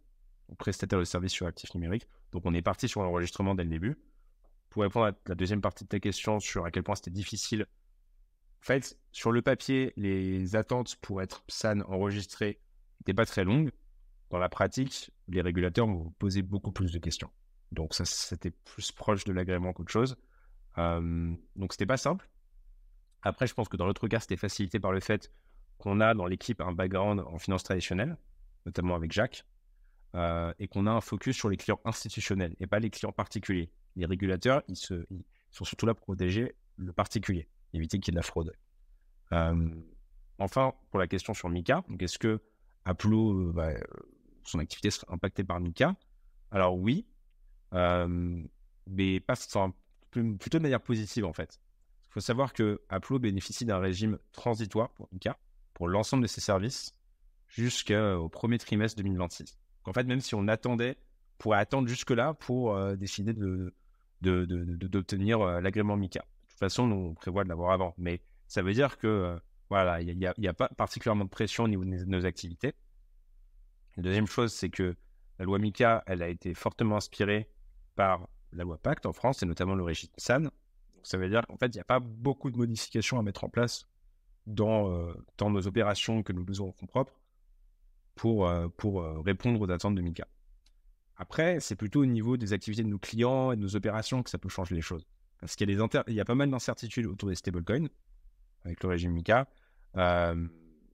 prestataire de services sur actifs numériques. Donc on est parti sur l'enregistrement dès le début. Pour répondre à la deuxième partie de ta question sur à quel point c'était difficile en fait, sur le papier, les attentes pour être SAN enregistrées n'étaient pas très longues. Dans la pratique, les régulateurs vont poser beaucoup plus de questions. Donc ça, c'était plus proche de l'agrément qu'autre chose. Euh, donc c'était pas simple. Après, je pense que dans l'autre cas, c'était facilité par le fait qu'on a dans l'équipe un background en finance traditionnelle, notamment avec Jacques, euh, et qu'on a un focus sur les clients institutionnels et pas les clients particuliers. Les régulateurs, ils, se, ils sont surtout là pour protéger le particulier éviter qu'il y ait de la fraude. Euh, enfin, pour la question sur Mika, est-ce que Aplo euh, bah, son activité sera impactée par Mika Alors oui, euh, mais pas, plutôt de manière positive en fait. Il faut savoir que Aplo bénéficie d'un régime transitoire pour Mika, pour l'ensemble de ses services, jusqu'au premier trimestre 2026. Donc en fait, même si on attendait, on pourrait attendre jusque-là pour décider d'obtenir l'agrément Mika toute façon, nous, on prévoit de l'avoir avant. Mais ça veut dire que, euh, voilà, il n'y a, pas particulièrement de pression au niveau de nos activités. La deuxième chose, c'est que la loi Mika elle a été fortement inspirée par la loi Pacte en France, et notamment le régime SAN. Donc, ça veut dire qu'en fait, il n'y a pas beaucoup de modifications à mettre en place dans, euh, nos opérations que nous faisons en propre pour, euh, pour répondre aux attentes de MICA. Après, c'est plutôt au niveau des activités de nos clients et de nos opérations que ça peut changer les choses. Parce qu'il y a, il y a pas mal d'incertitudes autour des stablecoins, avec le régime MICA. Euh,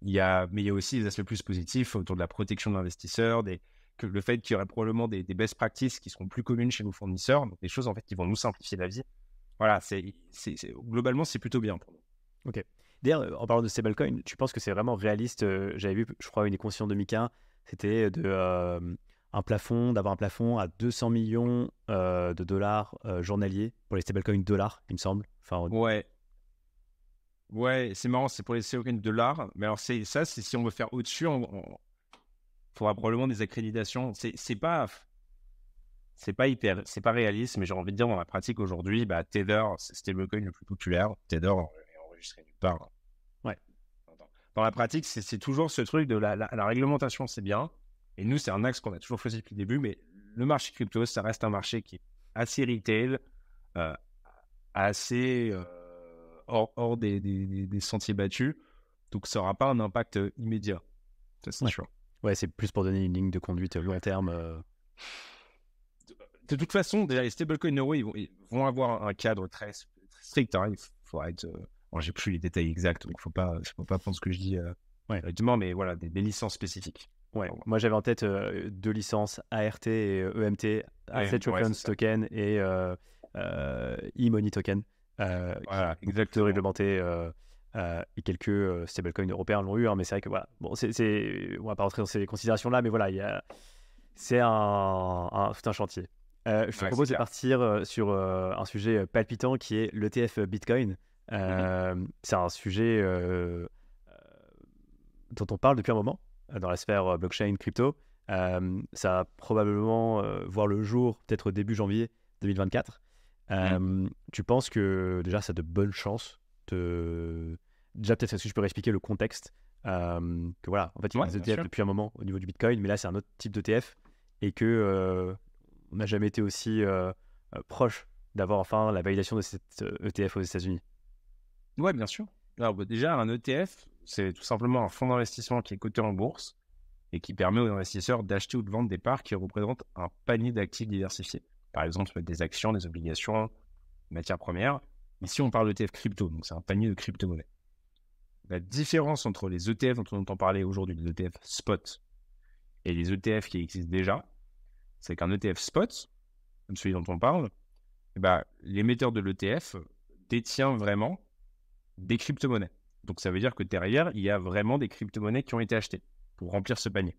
il y a... Mais il y a aussi des aspects plus positifs autour de la protection de l'investisseur, des... Que le fait qu'il y aurait probablement des, best practices qui seront plus communes chez nos fournisseurs, donc des choses en fait qui vont nous simplifier la vie. Voilà, c'est, c'est, globalement, c'est plutôt bien pour nous. Ok. D'ailleurs, euh, en parlant de stablecoins, tu penses que c'est vraiment réaliste euh, J'avais vu, je crois, une équation de Mika, c'était de un plafond, d'avoir un plafond à 200 millions euh, de dollars euh, journaliers pour les stablecoins dollars, il me semble. Enfin, ouais. Ouais, c'est marrant, c'est pour les stablecoins dollars. Mais alors, c'est ça, c'est si on veut faire au-dessus, on, faudra probablement des accréditations. C'est pas. C'est pas hyper, c'est pas réaliste, mais j'ai envie de dire dans la pratique aujourd'hui, bah, Tether, c'est stablecoin le plus populaire. Tether est enregistré nulle part. Ouais. Dans la pratique, c'est toujours ce truc de la réglementation, c'est bien et nous, c'est un axe qu'on a toujours choisi depuis le début, mais le marché crypto, ça reste un marché qui est assez retail, euh, assez euh, hors, des, sentiers battus. Donc, ça n'aura pas un impact euh, immédiat. c'est sûr. Ouais, c'est plus pour donner une ligne de conduite long terme. De, toute façon, déjà, les stablecoins euro, ils vont, avoir un cadre très, strict. Hein. Il faudra être. j'ai plus les détails exacts, donc il ne faut pas prendre ce que je dis ouais. mais voilà, des licences spécifiques. Ouais. moi j'avais en tête euh, deux licences ART et EMT, euh, e Asset Token Token et euh, euh e-Money Token, voilà, exactement réglementé. et quelques stablecoins européens l'ont eu, hein, mais c'est vrai que voilà, bon, c'est, on va pas rentrer dans ces considérations-là, mais voilà, c'est un, un, tout un chantier. je te propose de partir sur un sujet palpitant qui est l'ETF Bitcoin. Mhm. C'est un sujet dont on parle depuis un moment, euh, dans la sphère euh, blockchain, crypto. Euh, ça va probablement voir le jour, peut-être début janvier 2024. Tu penses que déjà, ça a de bonnes chances de... Déjà, peut-être, est-ce que je peux expliquer le contexte Que voilà, en fait, il y a des ETF e depuis un moment au niveau du Bitcoin, mais là, c'est un autre type d'ETF et que on n'a jamais été aussi proche d'avoir enfin la validation de cet ETF e aux États-Unis. Ouais, bien sûr. Alors, bah, déjà, un ETF, c'est tout simplement un fonds d'investissement qui est coté en bourse et qui permet aux investisseurs d'acheter ou de vendre des parts qui représentent un panier d'actifs diversifiés. Par exemple, des actions, des obligations, des matières premières. Ici, on parle d'ETF crypto, donc c'est un panier de crypto-monnaies. La différence entre les ETF dont on entend parler aujourd'hui, les ETF spot, et les ETF qui existent déjà, c'est qu'un ETF spot, comme celui dont on parle, eh ben, l'émetteur de l'ETF détient vraiment des crypto-monnaies. Donc ça veut dire que derrière, il y a vraiment des crypto-monnaies qui ont été achetées pour remplir ce panier.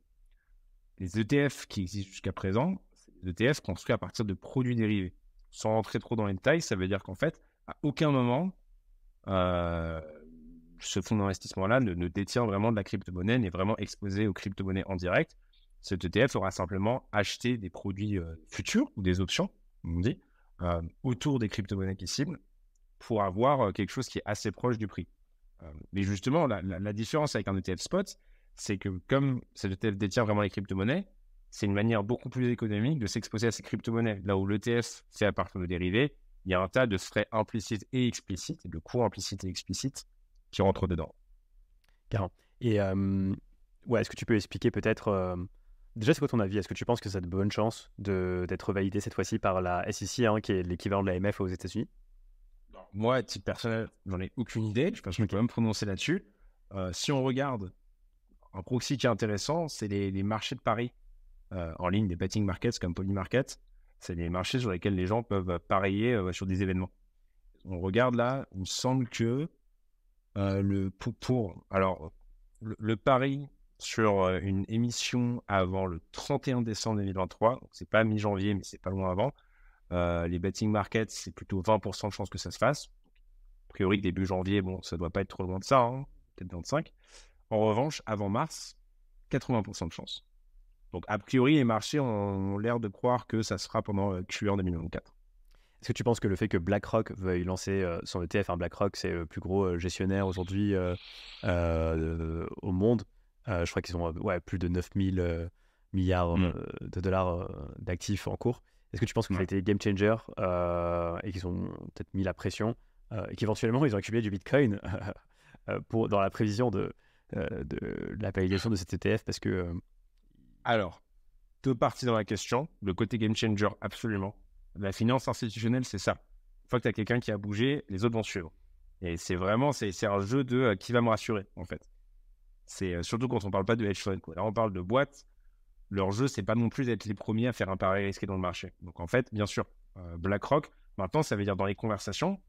Les ETF qui existent jusqu'à présent, des ETF construits à partir de produits dérivés. Sans rentrer trop dans les détails, ça veut dire qu'en fait, à aucun moment, euh, ce fonds d'investissement-là ne, détient vraiment de la crypto-monnaie, n'est vraiment exposé aux crypto-monnaies en direct. Cet ETF aura simplement acheté des produits euh, futurs ou des options, on dit, euh, autour des crypto-monnaies qui ciblent pour avoir quelque chose qui est assez proche du prix. Euh, mais justement, la, différence avec un ETF spot, c'est que comme cet ETF détient vraiment les crypto-monnaies, c'est une manière beaucoup plus économique de s'exposer à ces crypto-monnaies. Là où l'ETF, c'est à partir de dérivés, il y a un tas de frais implicites et explicites, de coûts implicites et explicites qui rentrent dedans. Car Et euh, ouais, est-ce que tu peux expliquer peut-être. Euh, déjà, c'est quoi ton avis Est-ce que tu penses que ça a de bonnes chances d'être validé cette fois-ci par la SEC, hein, qui est l'équivalent de la MF aux États-Unis moi, à titre personnel, j'en ai aucune idée. Je pense je quand même prononcer là-dessus. Euh, si on regarde un proxy qui est intéressant, c'est les, marchés de paris euh, en ligne, des betting markets comme Polymarket. C'est les marchés sur lesquels les gens peuvent parier euh, sur des événements. On regarde là, il me semble que le pour, alors le, pari sur une émission avant le 31 décembre 2023, c'est pas mi-janvier, mais c'est pas loin avant, euh, les betting markets, c'est plutôt 20% de chances que ça se fasse. A priori, début janvier, bon, ça ne doit pas être trop loin de ça, hein, peut-être 25. En revanche, avant mars, 80% de chances. Donc, a priori, les marchés ont, l'air de croire que ça sera pendant euh, Q1 2024. Est-ce que tu penses que le fait que BlackRock veuille lancer euh, son ETF, BlackRock, c'est le plus gros gestionnaire aujourd'hui au monde, je crois qu'ils ont plus de 9000 milliards mmh. de dollars d'actifs en cours. Est-ce que tu penses que ça a été game changer euh, et qu'ils ont peut-être mis la pression euh, et qu'éventuellement ils ont accumulé du Bitcoin euh, pour, dans la prévision de, de la validation de cet ETF parce que alors deux parties dans la question le côté game changer absolument la finance institutionnelle c'est ça une fois que tu as quelqu'un qui a bougé les autres vont suivre et c'est vraiment c'est un jeu de qui va me rassurer en fait c'est surtout quand on parle pas de hedge fund là on parle de boîtes leur jeu, c'est pas non plus d'être les premiers à faire un pari risqué dans le marché. Donc en fait, bien sûr, euh, BlackRock, maintenant, ça veut dire dans les conversations,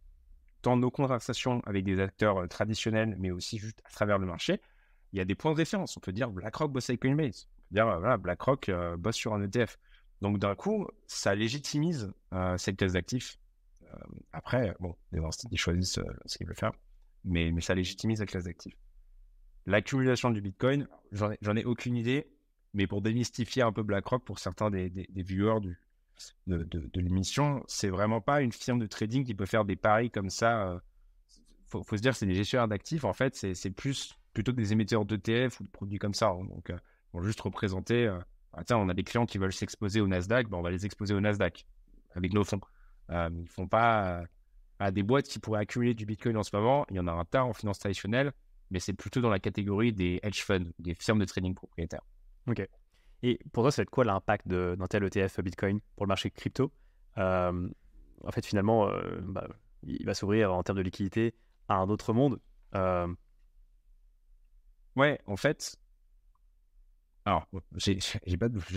dans nos conversations avec des acteurs euh, traditionnels, mais aussi juste à travers le marché, il y a des points de référence. On peut dire BlackRock bosse avec Coinbase. On peut dire euh, voilà, BlackRock bosse sur un ETF. Donc d'un coup, ça légitimise cette classe d'actifs. après, bon, les ils choisissent ce qu'ils veulent faire, mais, ça légitimise la classe d'actifs. L'accumulation du Bitcoin, j'en ai, aucune idée. Mais pour démystifier un peu BlackRock, pour certains des, viewers de, l'émission, c'est vraiment pas une firme de trading qui peut faire des paris comme ça. Il euh, faut, se dire, que c'est des gestionnaires d'actifs. En fait, c'est plus plutôt des émetteurs d'ETF ou de produits comme ça. Hein. Donc, euh, on juste représenter. Euh, ah, on a des clients qui veulent s'exposer au Nasdaq, ben, on va les exposer au Nasdaq avec nos fonds. ils ne font pas à des boîtes qui pourraient accumuler du Bitcoin en ce moment. Il y en a un tas en finance traditionnelle, mais c'est plutôt dans la catégorie des hedge funds, des firmes de trading propriétaires. Ok. Et pour toi, ça va être quoi l'impact d'un tel ETF Bitcoin pour le marché crypto euh, En fait, finalement, euh, bah, il va s'ouvrir en termes de liquidité à un autre monde. Euh, ouais, en fait. Alors, j'ai,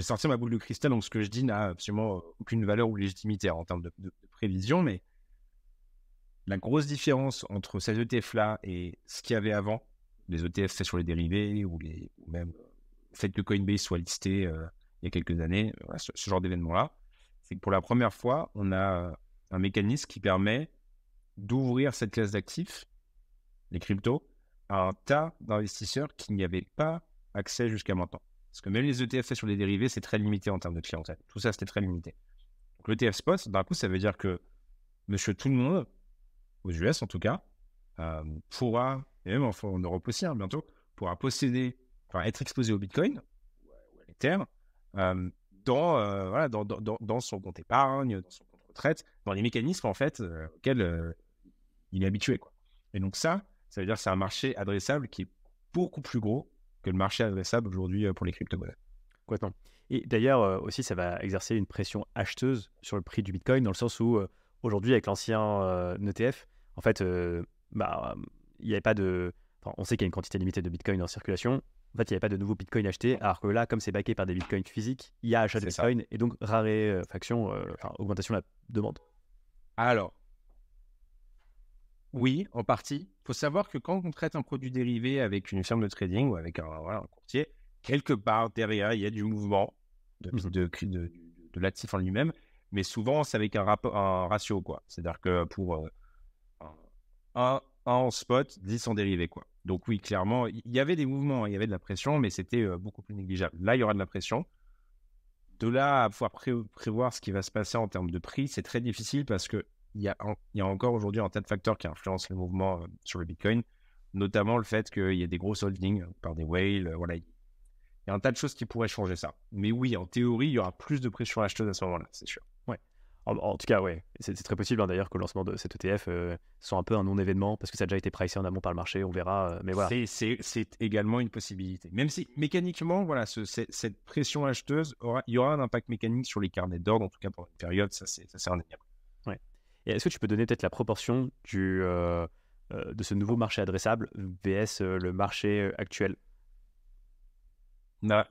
sorti ma boule de cristal, donc ce que je dis n'a absolument aucune valeur ou légitimité en termes de, prévision, mais la grosse différence entre ces ETF-là et ce qu'il y avait avant, les ETF, c'est sur les dérivés ou, les, ou même fait que Coinbase soit listé euh, il y a quelques années, ce, genre d'événement-là, c'est que pour la première fois, on a euh, un mécanisme qui permet d'ouvrir cette classe d'actifs, les cryptos, à un tas d'investisseurs qui n'y avaient pas accès jusqu'à maintenant. Parce que même les ETF sur les dérivés, c'est très limité en termes de clientèle. Tout ça, c'était très limité. Donc, l'ETF spot, d'un coup, ça veut dire que monsieur tout le monde, aux US en tout cas, euh, pourra, et même en, Europe aussi hein, bientôt, pourra posséder être exposé au Bitcoin ou à l'Ether euh, dans, euh, voilà, dans, son compte épargne, dans son compte retraite, dans les mécanismes en fait euh, auxquels il est habitué. Quoi. Et donc ça, ça veut dire que c'est un marché adressable qui est beaucoup plus gros que le marché adressable aujourd'hui pour les crypto-monnaies. Quoi Et d'ailleurs aussi, ça va exercer une pression acheteuse sur le prix du Bitcoin dans le sens où aujourd'hui avec l'ancien ETF, e en fait, bah, il n'y avait pas de, on sait qu'il y a une quantité limitée de Bitcoin en circulation en fait, il n'y avait pas de nouveaux bitcoins achetés, alors que là, comme c'est backé par des bitcoins physiques, il y a achat de bitcoins et donc raréfaction, euh, euh, enfin, augmentation de la demande. Alors, oui, en partie. Il faut savoir que quand on traite un produit dérivé avec une firme de trading ou avec un, courtier, quelque part derrière, il y a du mouvement de, mhm. de, l'actif en lui-même, mais souvent, c'est avec un, ratio. quoi. C'est-à-dire que pour euh, un, en spot, 10 en dérivé. quoi. Donc oui, clairement, il y avait des mouvements, hein, il y avait de la pression, mais c'était beaucoup plus négligeable. Là, il y aura de la pression. De là à pouvoir prévoir ce qui va se passer en termes de prix, c'est très difficile parce qu'il y, a y a encore aujourd'hui un tas de facteurs qui influencent le mouvement sur le Bitcoin, notamment le fait qu'il y a des gros holdings hein, par des whales, voilà. Il y a un tas de choses qui pourraient changer ça. Mais oui, en théorie, il y aura plus de pression acheteuse à ce moment-là, c'est sûr. En, tout cas, ouais, c'est très possible hein, d'ailleurs que le lancement de cet ETF euh, soit un peu un non-événement parce que ça a déjà été pricé en amont par le marché, on verra. Euh, mais voilà. C'est également une possibilité. Même si mécaniquement, voilà, cette pression acheteuse, il y aura un impact mécanique sur les carnets d'ordre, en tout cas pour une période, ça c'est indéniable. Ouais. Et est-ce que tu peux donner peut-être la proportion du, euh, de ce nouveau marché adressable vs le marché actuel non, bah,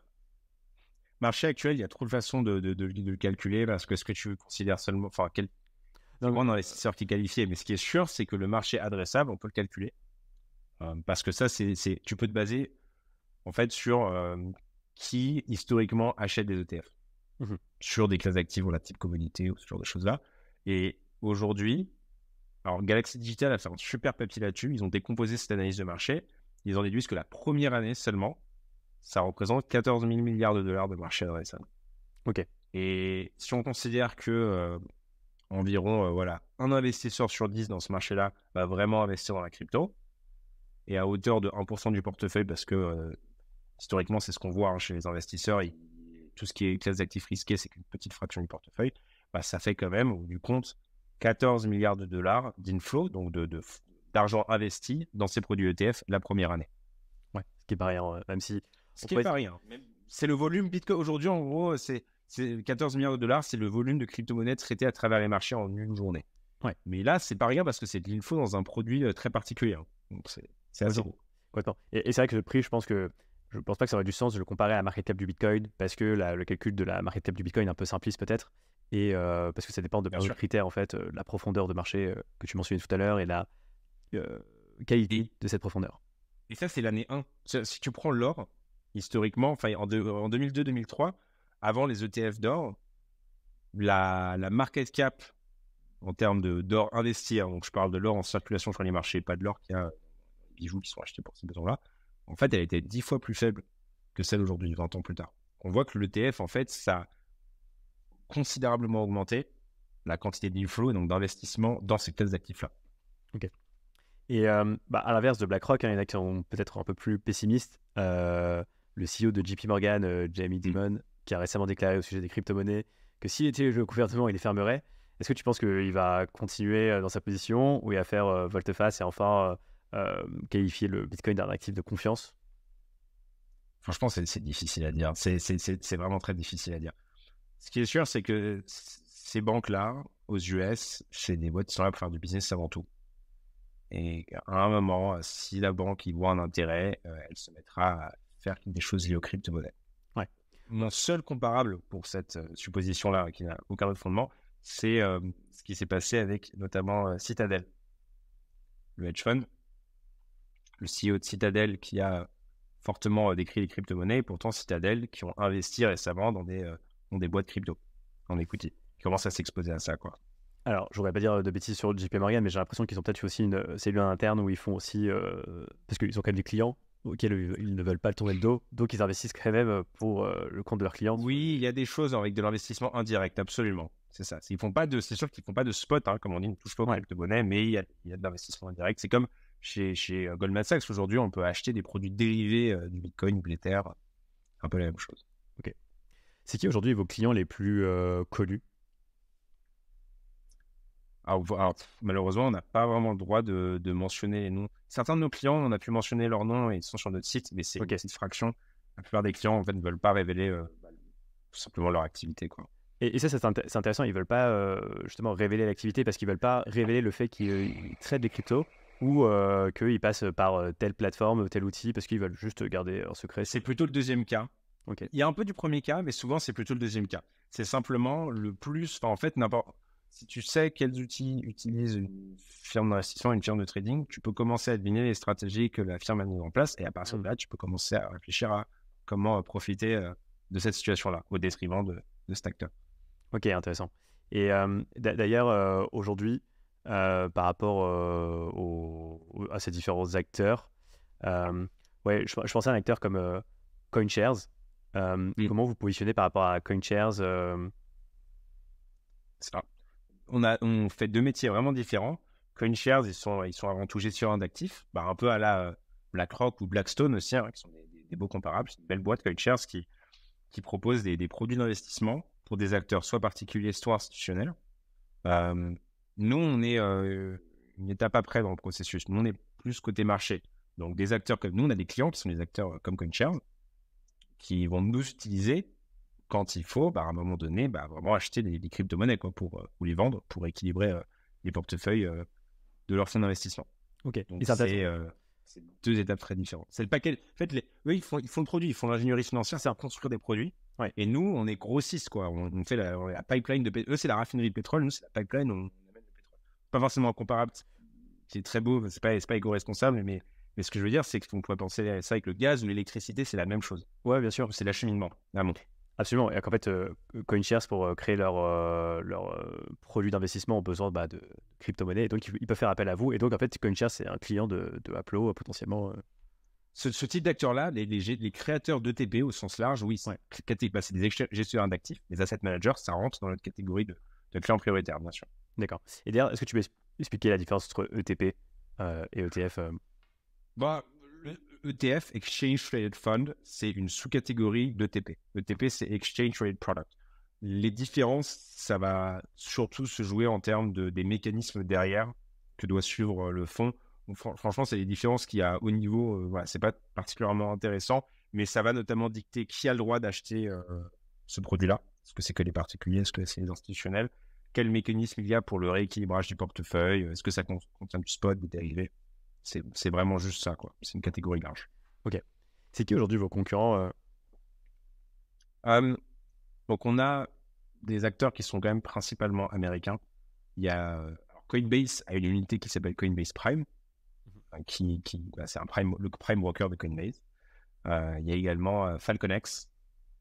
marché actuel, il y a trop de façons de, de, le calculer parce que ce que tu considères seulement, enfin, quel, donc, on qui qualifient, mais ce qui est sûr, c'est que le marché adressable, on peut le calculer. Euh, parce que ça, c'est, tu peux te baser en fait sur euh, qui historiquement achète des ETF, mmh sur des classes actives ou la type communauté, ou ce genre de choses-là. Et aujourd'hui, alors Galaxy Digital a fait un super papier là-dessus. Ils ont décomposé cette analyse de marché. Ils en déduisent que la première année seulement, ça représente 14 000 milliards de dollars de marché adressable. Ok. Et si on considère que euh, environ euh, voilà un investisseur sur 10 dans ce marché-là va vraiment investir dans la crypto et à hauteur de 1% du portefeuille parce que euh, historiquement c'est ce qu'on voit hein, chez les investisseurs, tout ce qui est classe d'actifs risqués c'est qu'une petite fraction du portefeuille, bah, ça fait quand même du compte 14 milliards de dollars d'inflow, donc d'argent de, investi dans ces produits ETF la première année. Ouais, ce qui est pas hein, même si ce qui n'est pas rien. C'est le volume Bitcoin. Aujourd'hui, en gros, c'est 14 milliards de dollars, c'est le volume de crypto-monnaies traitées à travers les marchés en une journée. Mais là, c'est pas rien parce que c'est de l'info dans un produit euh, très particulier. Hein. Donc, c'est à zéro. Et, et c'est vrai que le prix, je pense que je pense pas que ça aurait du sens de le comparer à la market cap du Bitcoin parce que le calcul de la market cap du Bitcoin est un peu simpliste peut-être et euh, parce que ça dépend de plusieurs critères en fait, euh, la profondeur de marché que tu mentionnais tout à l'heure et la qualité de cette profondeur. Et ça, c'est l'année 1. Si tu prends l'or, historiquement, enfin en, en 2002-2003, avant les ETF d'or, la, market cap en termes d'or investi, donc je parle de l'or en circulation sur les marchés, pas de l'or qui a bijoux qui sont achetés pour ces besoins-là, en fait, elle était dix fois plus faible que celle aujourd'hui, 20 ans plus tard. On voit que l'ETF, en fait, ça a considérablement augmenté la quantité de et donc d'investissement dans ces tels d'actifs-là. Ok. Et euh, bah, à l'inverse de BlackRock, hein, en a qui sont peut-être un peu plus pessimistes. Euh, le CEO de JP Morgan, euh, Jamie mm. Dimon, qui a récemment déclaré au sujet des crypto-monnaies que s'il était le gouvernement, il les fermerait. Est-ce que tu penses qu'il va continuer euh, dans sa position ou il va faire euh, volte-face et enfin qualifier le Bitcoin d'un actif de confiance Franchement, c'est difficile à dire. C'est vraiment très difficile à dire. Ce qui est sûr, c'est que ces banques-là, aux US, c'est des boîtes qui sont là pour faire du business avant tout. Et à un moment, si la banque y voit un intérêt, elle se mettra à faire des choses liées aux crypto-monnaies. Ouais. Mon seul comparable pour cette euh, supposition-là, qui n'a aucun autre fondement, c'est euh, ce qui s'est passé avec notamment euh, Citadel, le hedge fund, le CEO de Citadel qui a fortement décrit les crypto-monnaies, et pourtant Citadel qui ont investi récemment dans des, dans des boîtes crypto, en equity, qui commencent à s'exposer à ça. Quoi. Alors, je ne voudrais pas dire de bêtises sur JP Morgan, mais j'ai l'impression qu'ils ont peut-être aussi une cellule interne où ils font aussi. parce qu'ils ont quand même des clients ils ne veulent pas le tourner le dos, donc ils investissent quand même euh, pour euh, le compte de leurs clients. Oui, il y a des choses avec de l'investissement indirect, absolument. C'est ça. font pas de, c'est sûr qu'ils font pas de spot, hein, comme on dit, une touche pas avec avec de bonnet, mais il y a, de l'investissement indirect. C'est comme chez, euh, Goldman Sachs aujourd'hui, on peut acheter des produits dérivés du Bitcoin de un peu la même chose. Ok. C'est qui aujourd'hui vos clients les plus connus alors, malheureusement, on n'a pas vraiment le droit de, mentionner les noms. Certains de nos clients, on a pu mentionner leurs noms et ils sont sur notre site, mais c'est une fraction. La plupart des clients, en fait, ne veulent pas révéler euh, tout simplement leur activité. Quoi. Et, ça, c'est intéressant. Ils ne veulent pas euh, justement révéler l'activité parce qu'ils veulent pas révéler le fait qu'ils euh, traitent des cryptos ou qu'ils passent par telle plateforme, tel outil parce qu'ils veulent juste garder en secret. C'est plutôt le deuxième cas. Il y a un peu du premier cas, mais souvent, c'est plutôt le deuxième cas. C'est simplement le plus. Enfin, en fait, n'importe si tu sais quels outils utilise une firme d'investissement, une firme de trading, tu peux commencer à deviner les stratégies que la firme a mises en place et à partir de mm. là, tu peux commencer à réfléchir à comment euh, profiter euh, de cette situation-là au détriment de, cet acteur. Ok, intéressant. Et euh, d'ailleurs, aujourd'hui, par rapport à ces différents acteurs, ouais, je, pense pensais à un acteur comme CoinShares. Comment vous positionnez par rapport à CoinShares ça on, fait deux métiers vraiment différents. CoinShares, ils sont, ils sont avant tout gestionnaires d'actifs, bah, un peu à la euh, BlackRock ou Blackstone aussi, hein, qui sont des, beaux comparables. C'est une belle boîte, CoinShares, qui, propose des, produits d'investissement pour des acteurs, soit particuliers, soit institutionnels. Euh, nous, on est euh, une étape après dans le processus. Nous, on est plus côté marché. Donc, des acteurs comme nous, on a des clients qui sont des acteurs euh, comme CoinShares, qui vont nous utiliser quand il faut, bah, à un moment donné, bah, vraiment acheter des des crypto-monnaies quoi, pour, euh, ou les vendre pour équilibrer euh, les portefeuilles euh, de leurs fonds d'investissement. Ok, donc c'est deux étapes très différentes. C'est le paquet. En fait, les... eux, ils font, ils font le produit, ils font l'ingénierie financière, c'est à construire des produits. Ouais. Et nous, on est grossistes, quoi. On, fait la, pipeline de Eux, c'est la raffinerie de pétrole, nous, c'est la pipeline, on amène le pétrole. Pas forcément comparable. C'est très beau, c'est pas, pas éco-responsable, mais, ce que je veux dire, c'est qu'on pourrait penser à ça avec le gaz ou l'électricité, c'est la même chose. Ouais, bien sûr. C'est l'acheminement, Absolument. Et en fait, euh, CoinShares, pour euh, créer leur, euh, leur produit d'investissement, ont besoin bah, de crypto-monnaies. Et donc, ils, peuvent faire appel à vous. Et donc, en fait, CoinShares, c'est un client de, de potentiellement. Ce, type d'acteurs-là, les, les, créateurs d'ETP au sens large, oui, c'est bah, des gestionnaires d'actifs, les asset managers, ça rentre dans notre catégorie de, clients prioritaires, bien sûr. D'accord. Et d'ailleurs, est-ce que tu peux expliquer la différence entre ETP et ETF bah, ETF, Exchange Traded Fund, c'est une sous-catégorie d'ETP. ETP, c'est Exchange Traded Product. Les différences, ça va surtout se jouer en termes de, des mécanismes derrière que doit suivre euh, le fonds. franchement, c'est les différences qu'il y a au niveau. ce euh, voilà, c'est pas particulièrement intéressant, mais ça va notamment dicter qui a le droit d'acheter euh, ce produit-là. Est-ce que c'est que les particuliers Est-ce que c'est les institutionnels Quel mécanisme il y a pour le rééquilibrage du portefeuille Est-ce que ça contient du spot, des dérivés c'est vraiment juste ça, quoi. C'est une catégorie large. Ok. C'est qui aujourd'hui vos concurrents euh? Euh, Donc, on a des acteurs qui sont quand même principalement américains. Il y a Coinbase a une unité qui s'appelle Coinbase Prime, mhm. euh, qui, bah, c'est un prime, le prime broker de Coinbase. il y a également FalconX,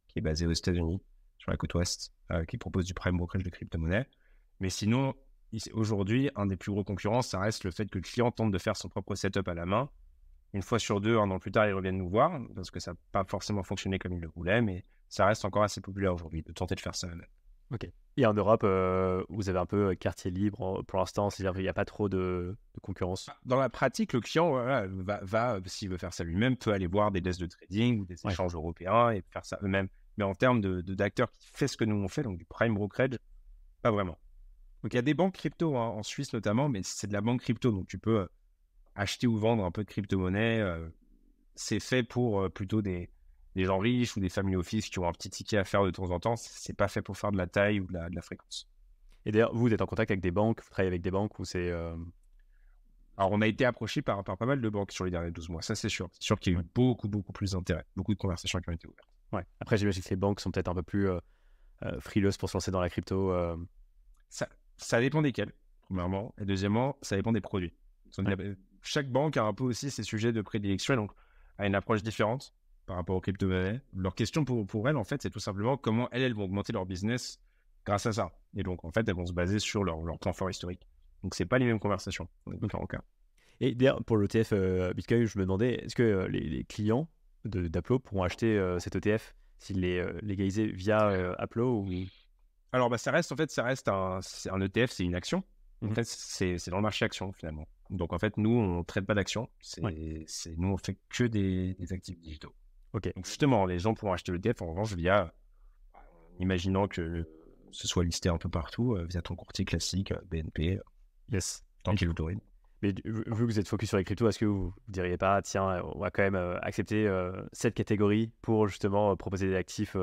qui est basé aux États-Unis, sur la côte ouest, qui propose du prime brokerage de crypto monnaie Mais sinon, aujourd'hui, un des plus gros concurrents, ça reste le fait que le client tente de faire son propre setup à la main. Une fois sur deux, un an plus tard, ils reviennent nous voir parce que ça n'a pas forcément fonctionné comme il le voulaient, mais ça reste encore assez populaire aujourd'hui de tenter de faire ça Ok. Et en Europe, euh, vous avez un peu euh, quartier libre pour l'instant, c'est-à-dire qu'il n'y a pas trop de, concurrence. Bah, dans la pratique, le client va, s'il veut faire ça lui-même, peut aller voir des desks de trading ou des échanges européens et faire ça eux-mêmes. Mais en termes d'acteurs de, d'acteurs qui font ce que nous on fait, donc du prime brokerage, pas vraiment. Donc, il y a des banques crypto hein, en Suisse notamment, mais c'est de la banque crypto. Donc, tu peux euh, acheter ou vendre un peu de crypto-monnaie. Euh, c'est fait pour euh, plutôt des, gens riches ou des familles office qui ont un petit ticket à faire de temps en temps. C'est pas fait pour faire de la taille ou de la, fréquence. Et d'ailleurs, vous, êtes en contact avec des banques, vous travaillez avec des banques où c'est. Alors, on a été approché par, pas mal de banques sur les derniers 12 mois, ça c'est sûr. C'est sûr qu'il y a eu beaucoup, beaucoup plus d'intérêt, beaucoup de conversations qui ont été ouvertes. Ouais. Après, j'imagine que ces banques sont peut-être un peu plus frileuses pour se lancer dans la crypto. Ça, ça dépend desquels, premièrement. Et deuxièmement, ça dépend des produits. Chaque banque a un peu aussi ses sujets de prédilection, donc a une approche différente par rapport aux crypto-monnaies. Leur question pour, pour elles, en fait, c'est tout simplement comment elles, elles vont augmenter leur business grâce à ça. Et donc, en fait, elles vont se baser sur leur, leur plan fort historique. Donc, c'est pas les mêmes conversations Et d'ailleurs, pour l'ETF euh, Bitcoin, je me demandais, est-ce que euh, les, clients d'Aplo pourront acheter euh, cet ETF s'il est légalisé via Aplo ou... Alors, bah, ça reste, en fait, ça reste un, un ETF, c'est une action. Mmh fait, c'est dans le marché action, finalement. Donc, en fait, nous, on ne traite pas d'action. c'est Nous, on fait que des, actifs digitaux. OK. Donc, justement, les gens pourront acheter l'ETF, e en revanche, via, imaginons que ce soit listé un peu partout, euh, via ton courtier classique, euh, BNP. Euh, yes. Tant qu'il Mais vu que vous êtes focus sur les cryptos, est-ce que vous ne diriez pas, tiens, on va quand même accepter cette catégorie pour justement proposer des actifs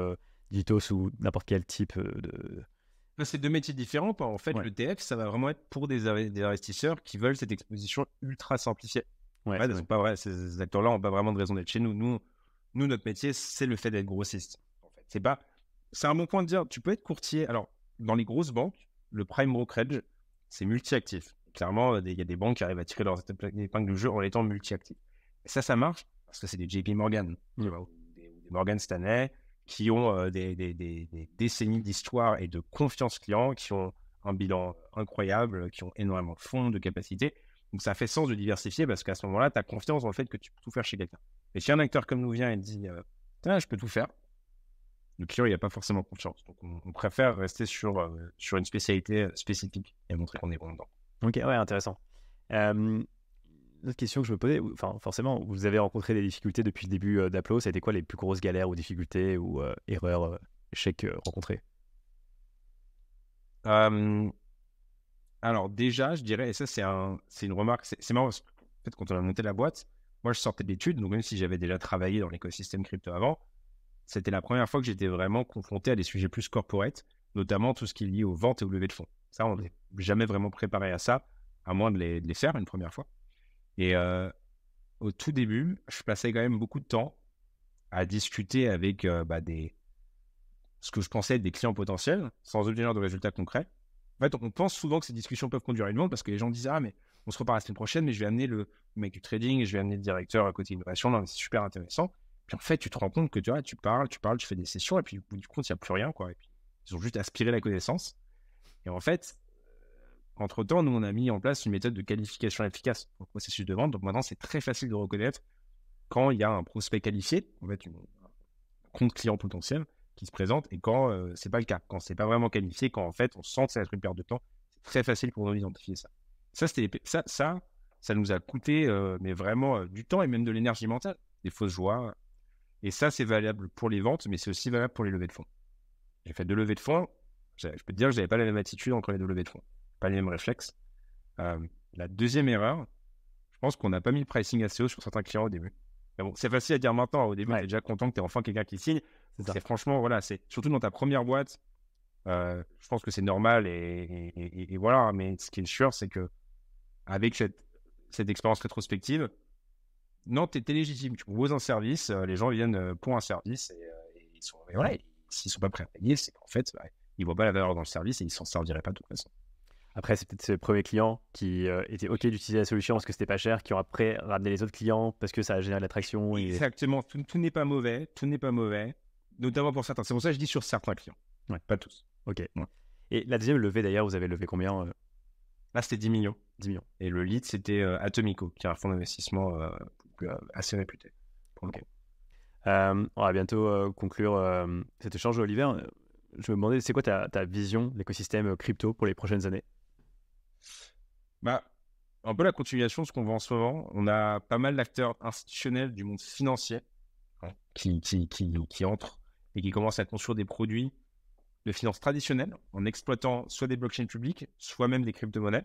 d'Itos ou n'importe quel type euh, de. C'est deux métiers différents. En fait, le TF, ça va vraiment être pour des, des investisseurs qui veulent cette exposition ultra simplifiée. c'est pas vrai. Ces acteurs-là n'ont pas vraiment de raison d'être chez nous. Nous, notre métier, c'est le fait d'être grossiste. En fait. C'est pas. C'est un bon point de dire. Tu peux être courtier. Alors, dans les grosses banques, le prime brokerage, c'est multi-actif. Clairement, euh, il y a des banques qui arrivent à tirer leur épingle du jeu en étant multi-actif. ça, ça marche parce que c'est mmh. des JP Morgan, des Morgan Stanley, qui ont des, décennies d'histoire et de confiance client, qui ont un bilan incroyable, qui ont énormément de fonds, de capacités. Donc ça fait sens de diversifier parce qu'à ce moment-là, tu as confiance dans le fait que tu peux tout faire chez quelqu'un. Et si un acteur comme nous vient et dit Tiens, je peux tout faire, le client, il a pas forcément confiance. Donc, on, préfère rester sur, sur une spécialité spécifique et montrer qu'on est bon dedans. Ok, ouais, intéressant. Euh, autre question que je me posais, enfin, forcément, vous avez rencontré des difficultés depuis le début euh, ça a été quoi les plus grosses galères ou difficultés ou euh, erreurs, euh, échecs rencontrés Alors, déjà, je dirais, et ça, c'est une remarque, c'est marrant, fait, quand on a monté la boîte, moi, je sortais d'études, donc même si j'avais déjà travaillé dans l'écosystème crypto avant, c'était la première fois que j'étais vraiment confronté à des sujets plus corporate, notamment tout ce qui est lié aux ventes et aux levées de fonds. Ça, on n'est jamais vraiment préparé à ça, à moins de les faire une première fois. Et euh, au tout début, je passais quand même beaucoup de temps à discuter avec euh, bah, des, ce que je pensais être des clients potentiels, sans obtenir de résultats concrets. En fait, on pense souvent que ces discussions peuvent conduire à une vente parce que les gens disent Ah, mais on se repart la semaine prochaine, mais je vais amener le mec du trading, je vais amener le directeur à côté innovation. Non, c'est super intéressant. Puis en fait, tu te rends compte que tu, vois, tu parles, tu parles, tu fais des sessions, et puis au bout du compte, il n'y a plus rien. Quoi. Et puis, ils ont juste aspiré la connaissance. Et en fait, entre-temps, nous, on a mis en place une méthode de qualification efficace au processus de vente. Donc maintenant, c'est très facile de reconnaître quand il y a un prospect qualifié, en fait, un compte client potentiel qui se présente et quand ce euh, c'est pas le cas, quand c'est pas vraiment qualifié, quand en fait, on sent que ça va être une perte de temps. C'est très facile pour nous identifier ça. Ça, ça, ça, nous a coûté, euh, mais vraiment euh, du temps et même de l'énergie mentale, des fausses joies. Et ça, c'est valable pour les ventes, mais c'est aussi valable pour les levées de fonds. J'ai fait deux levées de fonds. Je peux te dire que j'avais pas la même attitude entre les deux levées de fonds les mêmes réflexes. Euh, la deuxième erreur, je pense qu'on n'a pas mis le pricing assez haut sur certains clients au début. bon, c'est facile à dire maintenant. Au début, tu es déjà content que tu aies enfin quelqu'un qui signe. C'est franchement, voilà, c'est surtout dans ta première boîte, euh, je pense que c'est normal et, voilà. Mais ce qui est sûr, c'est que avec cette, expérience rétrospective, non, tu es, légitime. Tu proposes un service, euh, les gens viennent pour un service et, ils sont, voilà, s'ils sont pas prêts à payer, c'est qu'en fait, bah, ils ne voient pas la valeur dans le service et ils ne s'en serviraient pas de toute façon. Après, c'est peut-être ce premier client qui euh, était OK d'utiliser la solution parce que c'était pas cher, qui ont après ramené les autres clients parce que ça a généré l'attraction. Exactement. Tout, n'est pas mauvais. Tout n'est pas mauvais. Notamment pour certains. C'est pour ça que je dis sur certains clients. Pas tous. OK. Et la deuxième levée, d'ailleurs, vous avez levé combien euh? Là, c'était 10 millions. 10 millions. Et le lead, c'était euh, Atomico, qui est un fonds d'investissement assez réputé. OK. on va bientôt conclure cet échange, Oliver. Je me demandais, c'est quoi ta, ta vision l'écosystème crypto pour les prochaines années bah, Un peu la continuation de ce qu'on voit en ce moment. On a pas mal d'acteurs institutionnels du monde financier hein, qui, qui, qui, qui entrent et qui commencent à construire des produits de finances traditionnelles en exploitant soit des blockchains publiques, soit même des crypto-monnaies.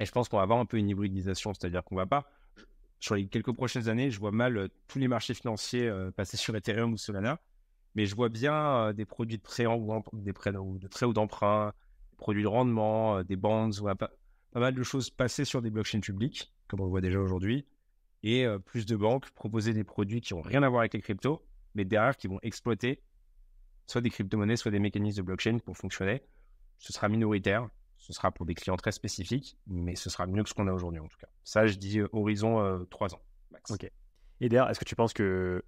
Et je pense qu'on va avoir un peu une hybridisation, c'est-à-dire qu'on va pas, sur les quelques prochaines années, je vois mal euh, tous les marchés financiers euh, passer sur Ethereum ou Solana, mais je vois bien euh, des produits de prêt ou, des prêts ou de d'emprunt, produits de rendement, euh, des bonds, pas, mal de choses passées sur des blockchains publics, comme on le voit déjà aujourd'hui, et euh, plus de banques proposer des produits qui n'ont rien à voir avec les cryptos, mais derrière qui vont exploiter soit des crypto-monnaies, soit des mécanismes de blockchain pour fonctionner. Ce sera minoritaire, ce sera pour des clients très spécifiques, mais ce sera mieux que ce qu'on a aujourd'hui en tout cas. Ça, je dis euh, horizon 3 ans, max. Et derrière, est-ce que tu penses que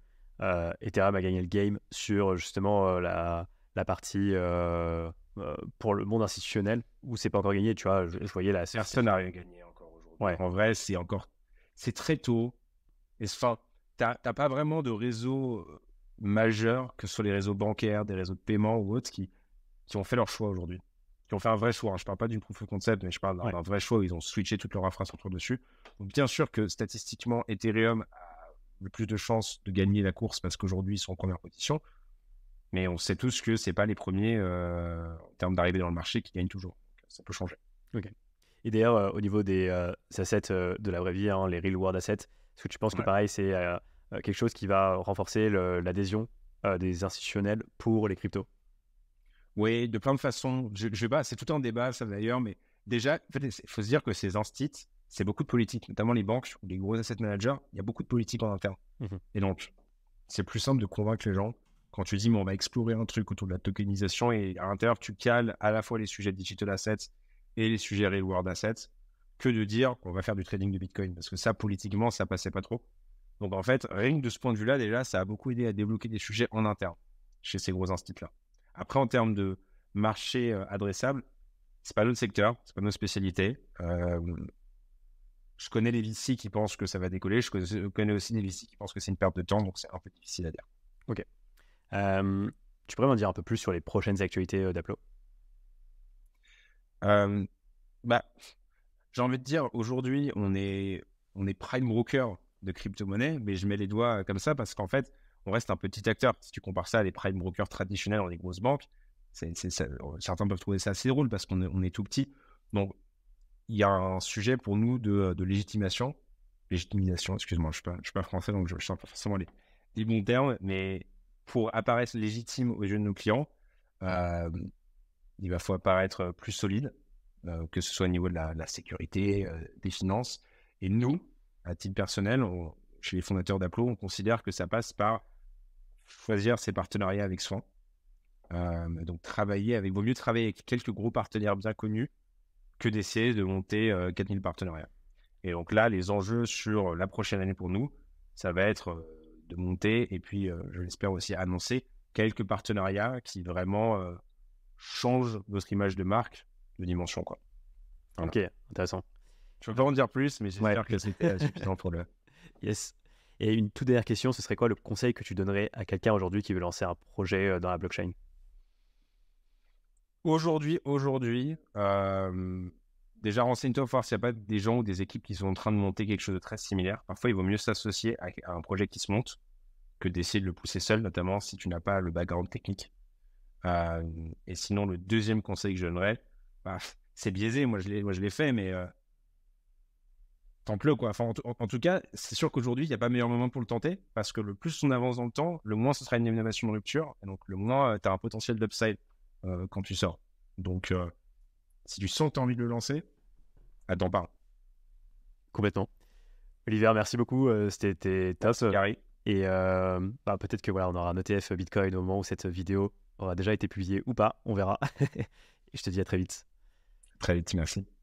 Ethereum a gagné le game sur justement la, partie euh, pour le monde institutionnel où c'est pas encore gagné. Tu vois, je, voyais là Personne n'a rien gagné encore aujourd'hui. Ouais. En vrai, c'est encore. C'est très tôt. Et enfin, t'as pas vraiment de réseau euh, majeur, que ce soit les réseaux bancaires, des réseaux de paiement ou autres, qui, qui ont fait leur choix aujourd'hui. Qui ont fait un vrai choix. Hein. Je parle pas d'une proof of concept, mais je parle d'un vrai choix où ils ont switché toute leur infrastructure dessus. Donc, bien sûr que statistiquement, Ethereum a le plus de chances de gagner la course parce qu'aujourd'hui, ils sont en première position. Mais on sait tous que c'est pas les premiers euh, en termes d'arrivée dans le marché qui gagnent toujours. ça peut changer. Et d'ailleurs, euh, au niveau des euh, assets de la vraie vie, hein, les real world assets, est-ce que tu penses que pareil, c'est quelque chose qui va renforcer l'adhésion des institutionnels pour les cryptos Oui, de plein de façons. Je, c'est tout un débat, ça d'ailleurs, mais déjà, il faut se dire que ces instits, c'est beaucoup de politique, notamment les banques ou les gros asset managers. Il y a beaucoup de politique en interne. Mmh Et donc, c'est plus simple de convaincre les gens quand tu dis, bon, on va explorer un truc autour de la tokenisation et à l'intérieur, tu cales à la fois les sujets digital assets et les sujets world assets, que de dire, on va faire du trading de Bitcoin. Parce que ça, politiquement, ça passait pas trop. Donc, en fait, rien que de ce point de vue-là, déjà, ça a beaucoup aidé à débloquer des sujets en interne chez ces gros instituts-là. Après, en termes de marché euh, adressable, c'est pas notre secteur, c'est pas notre spécialité euh, je connais les VC qui pensent que ça va décoller, je connais aussi les VC qui pensent que c'est une perte de temps, donc c'est un peu difficile à dire. Ok. Euh, tu pourrais m'en dire un peu plus sur les prochaines actualités euh, d'Aplo euh, bah, J'ai envie de dire, aujourd'hui, on est, on est prime broker de crypto-monnaie, mais je mets les doigts comme ça parce qu'en fait, on reste un petit acteur. Si tu compares ça à des prime brokers traditionnels dans les grosses banques, est, certains peuvent trouver ça assez drôle parce qu'on est, on est tout petit. Donc, il y a un sujet pour nous de, légitimation. Légitimation, excuse-moi, je ne suis, pas, suis pas français, donc je ne sais pas forcément les, les bons termes, mais pour apparaître légitime aux yeux de nos clients, euh, il va falloir apparaître plus solide, euh, que ce soit au niveau de la, sécurité, euh, des finances. Et nous, à titre personnel, chez les fondateurs d'Aplo, on considère que ça passe par choisir ses partenariats avec soin. donc, travailler avec, vaut mieux travailler avec quelques gros partenaires bien connus que d'essayer de monter 4000 partenariats. Et donc là, les enjeux sur la prochaine année pour nous, ça va être de monter et puis, euh, je l'espère aussi, annoncer quelques partenariats qui vraiment euh, changent votre image de marque de dimension. Quoi. Ok, intéressant. Je ne peux pas en dire plus, mais j'espère que c'est euh, suffisant pour le. Yes. Et une toute dernière question, ce serait quoi le conseil que tu donnerais à quelqu'un aujourd'hui qui veut lancer un projet dans la blockchain Aujourd'hui, aujourd'hui, déjà renseigne-toi voir s'il n'y a pas des gens ou des équipes qui sont en train de monter quelque chose de très similaire. Parfois, il vaut mieux s'associer à, un projet qui se monte que d'essayer de le pousser seul, notamment si tu n'as pas le background technique. Euh, et sinon, le deuxième conseil que je donnerais, bah, c'est biaisé, moi je l'ai fait, mais euh, tant tente-le quoi. en, tout cas, c'est sûr qu'aujourd'hui, il n'y a pas meilleur moment pour le tenter parce que le plus on avance dans le temps, le moins ce sera une innovation de rupture et donc le moins euh, tu as un potentiel d'upside quand tu sors. Donc, si tu sens que tu as envie de le lancer, t'en parle. Complètement. Oliver, merci beaucoup. Euh, c'était top. Gary. et euh, bah, peut-être que voilà, on aura un ETF Bitcoin au moment où cette vidéo aura déjà été publiée ou pas. On verra. et je te dis à très vite. Très vite, merci.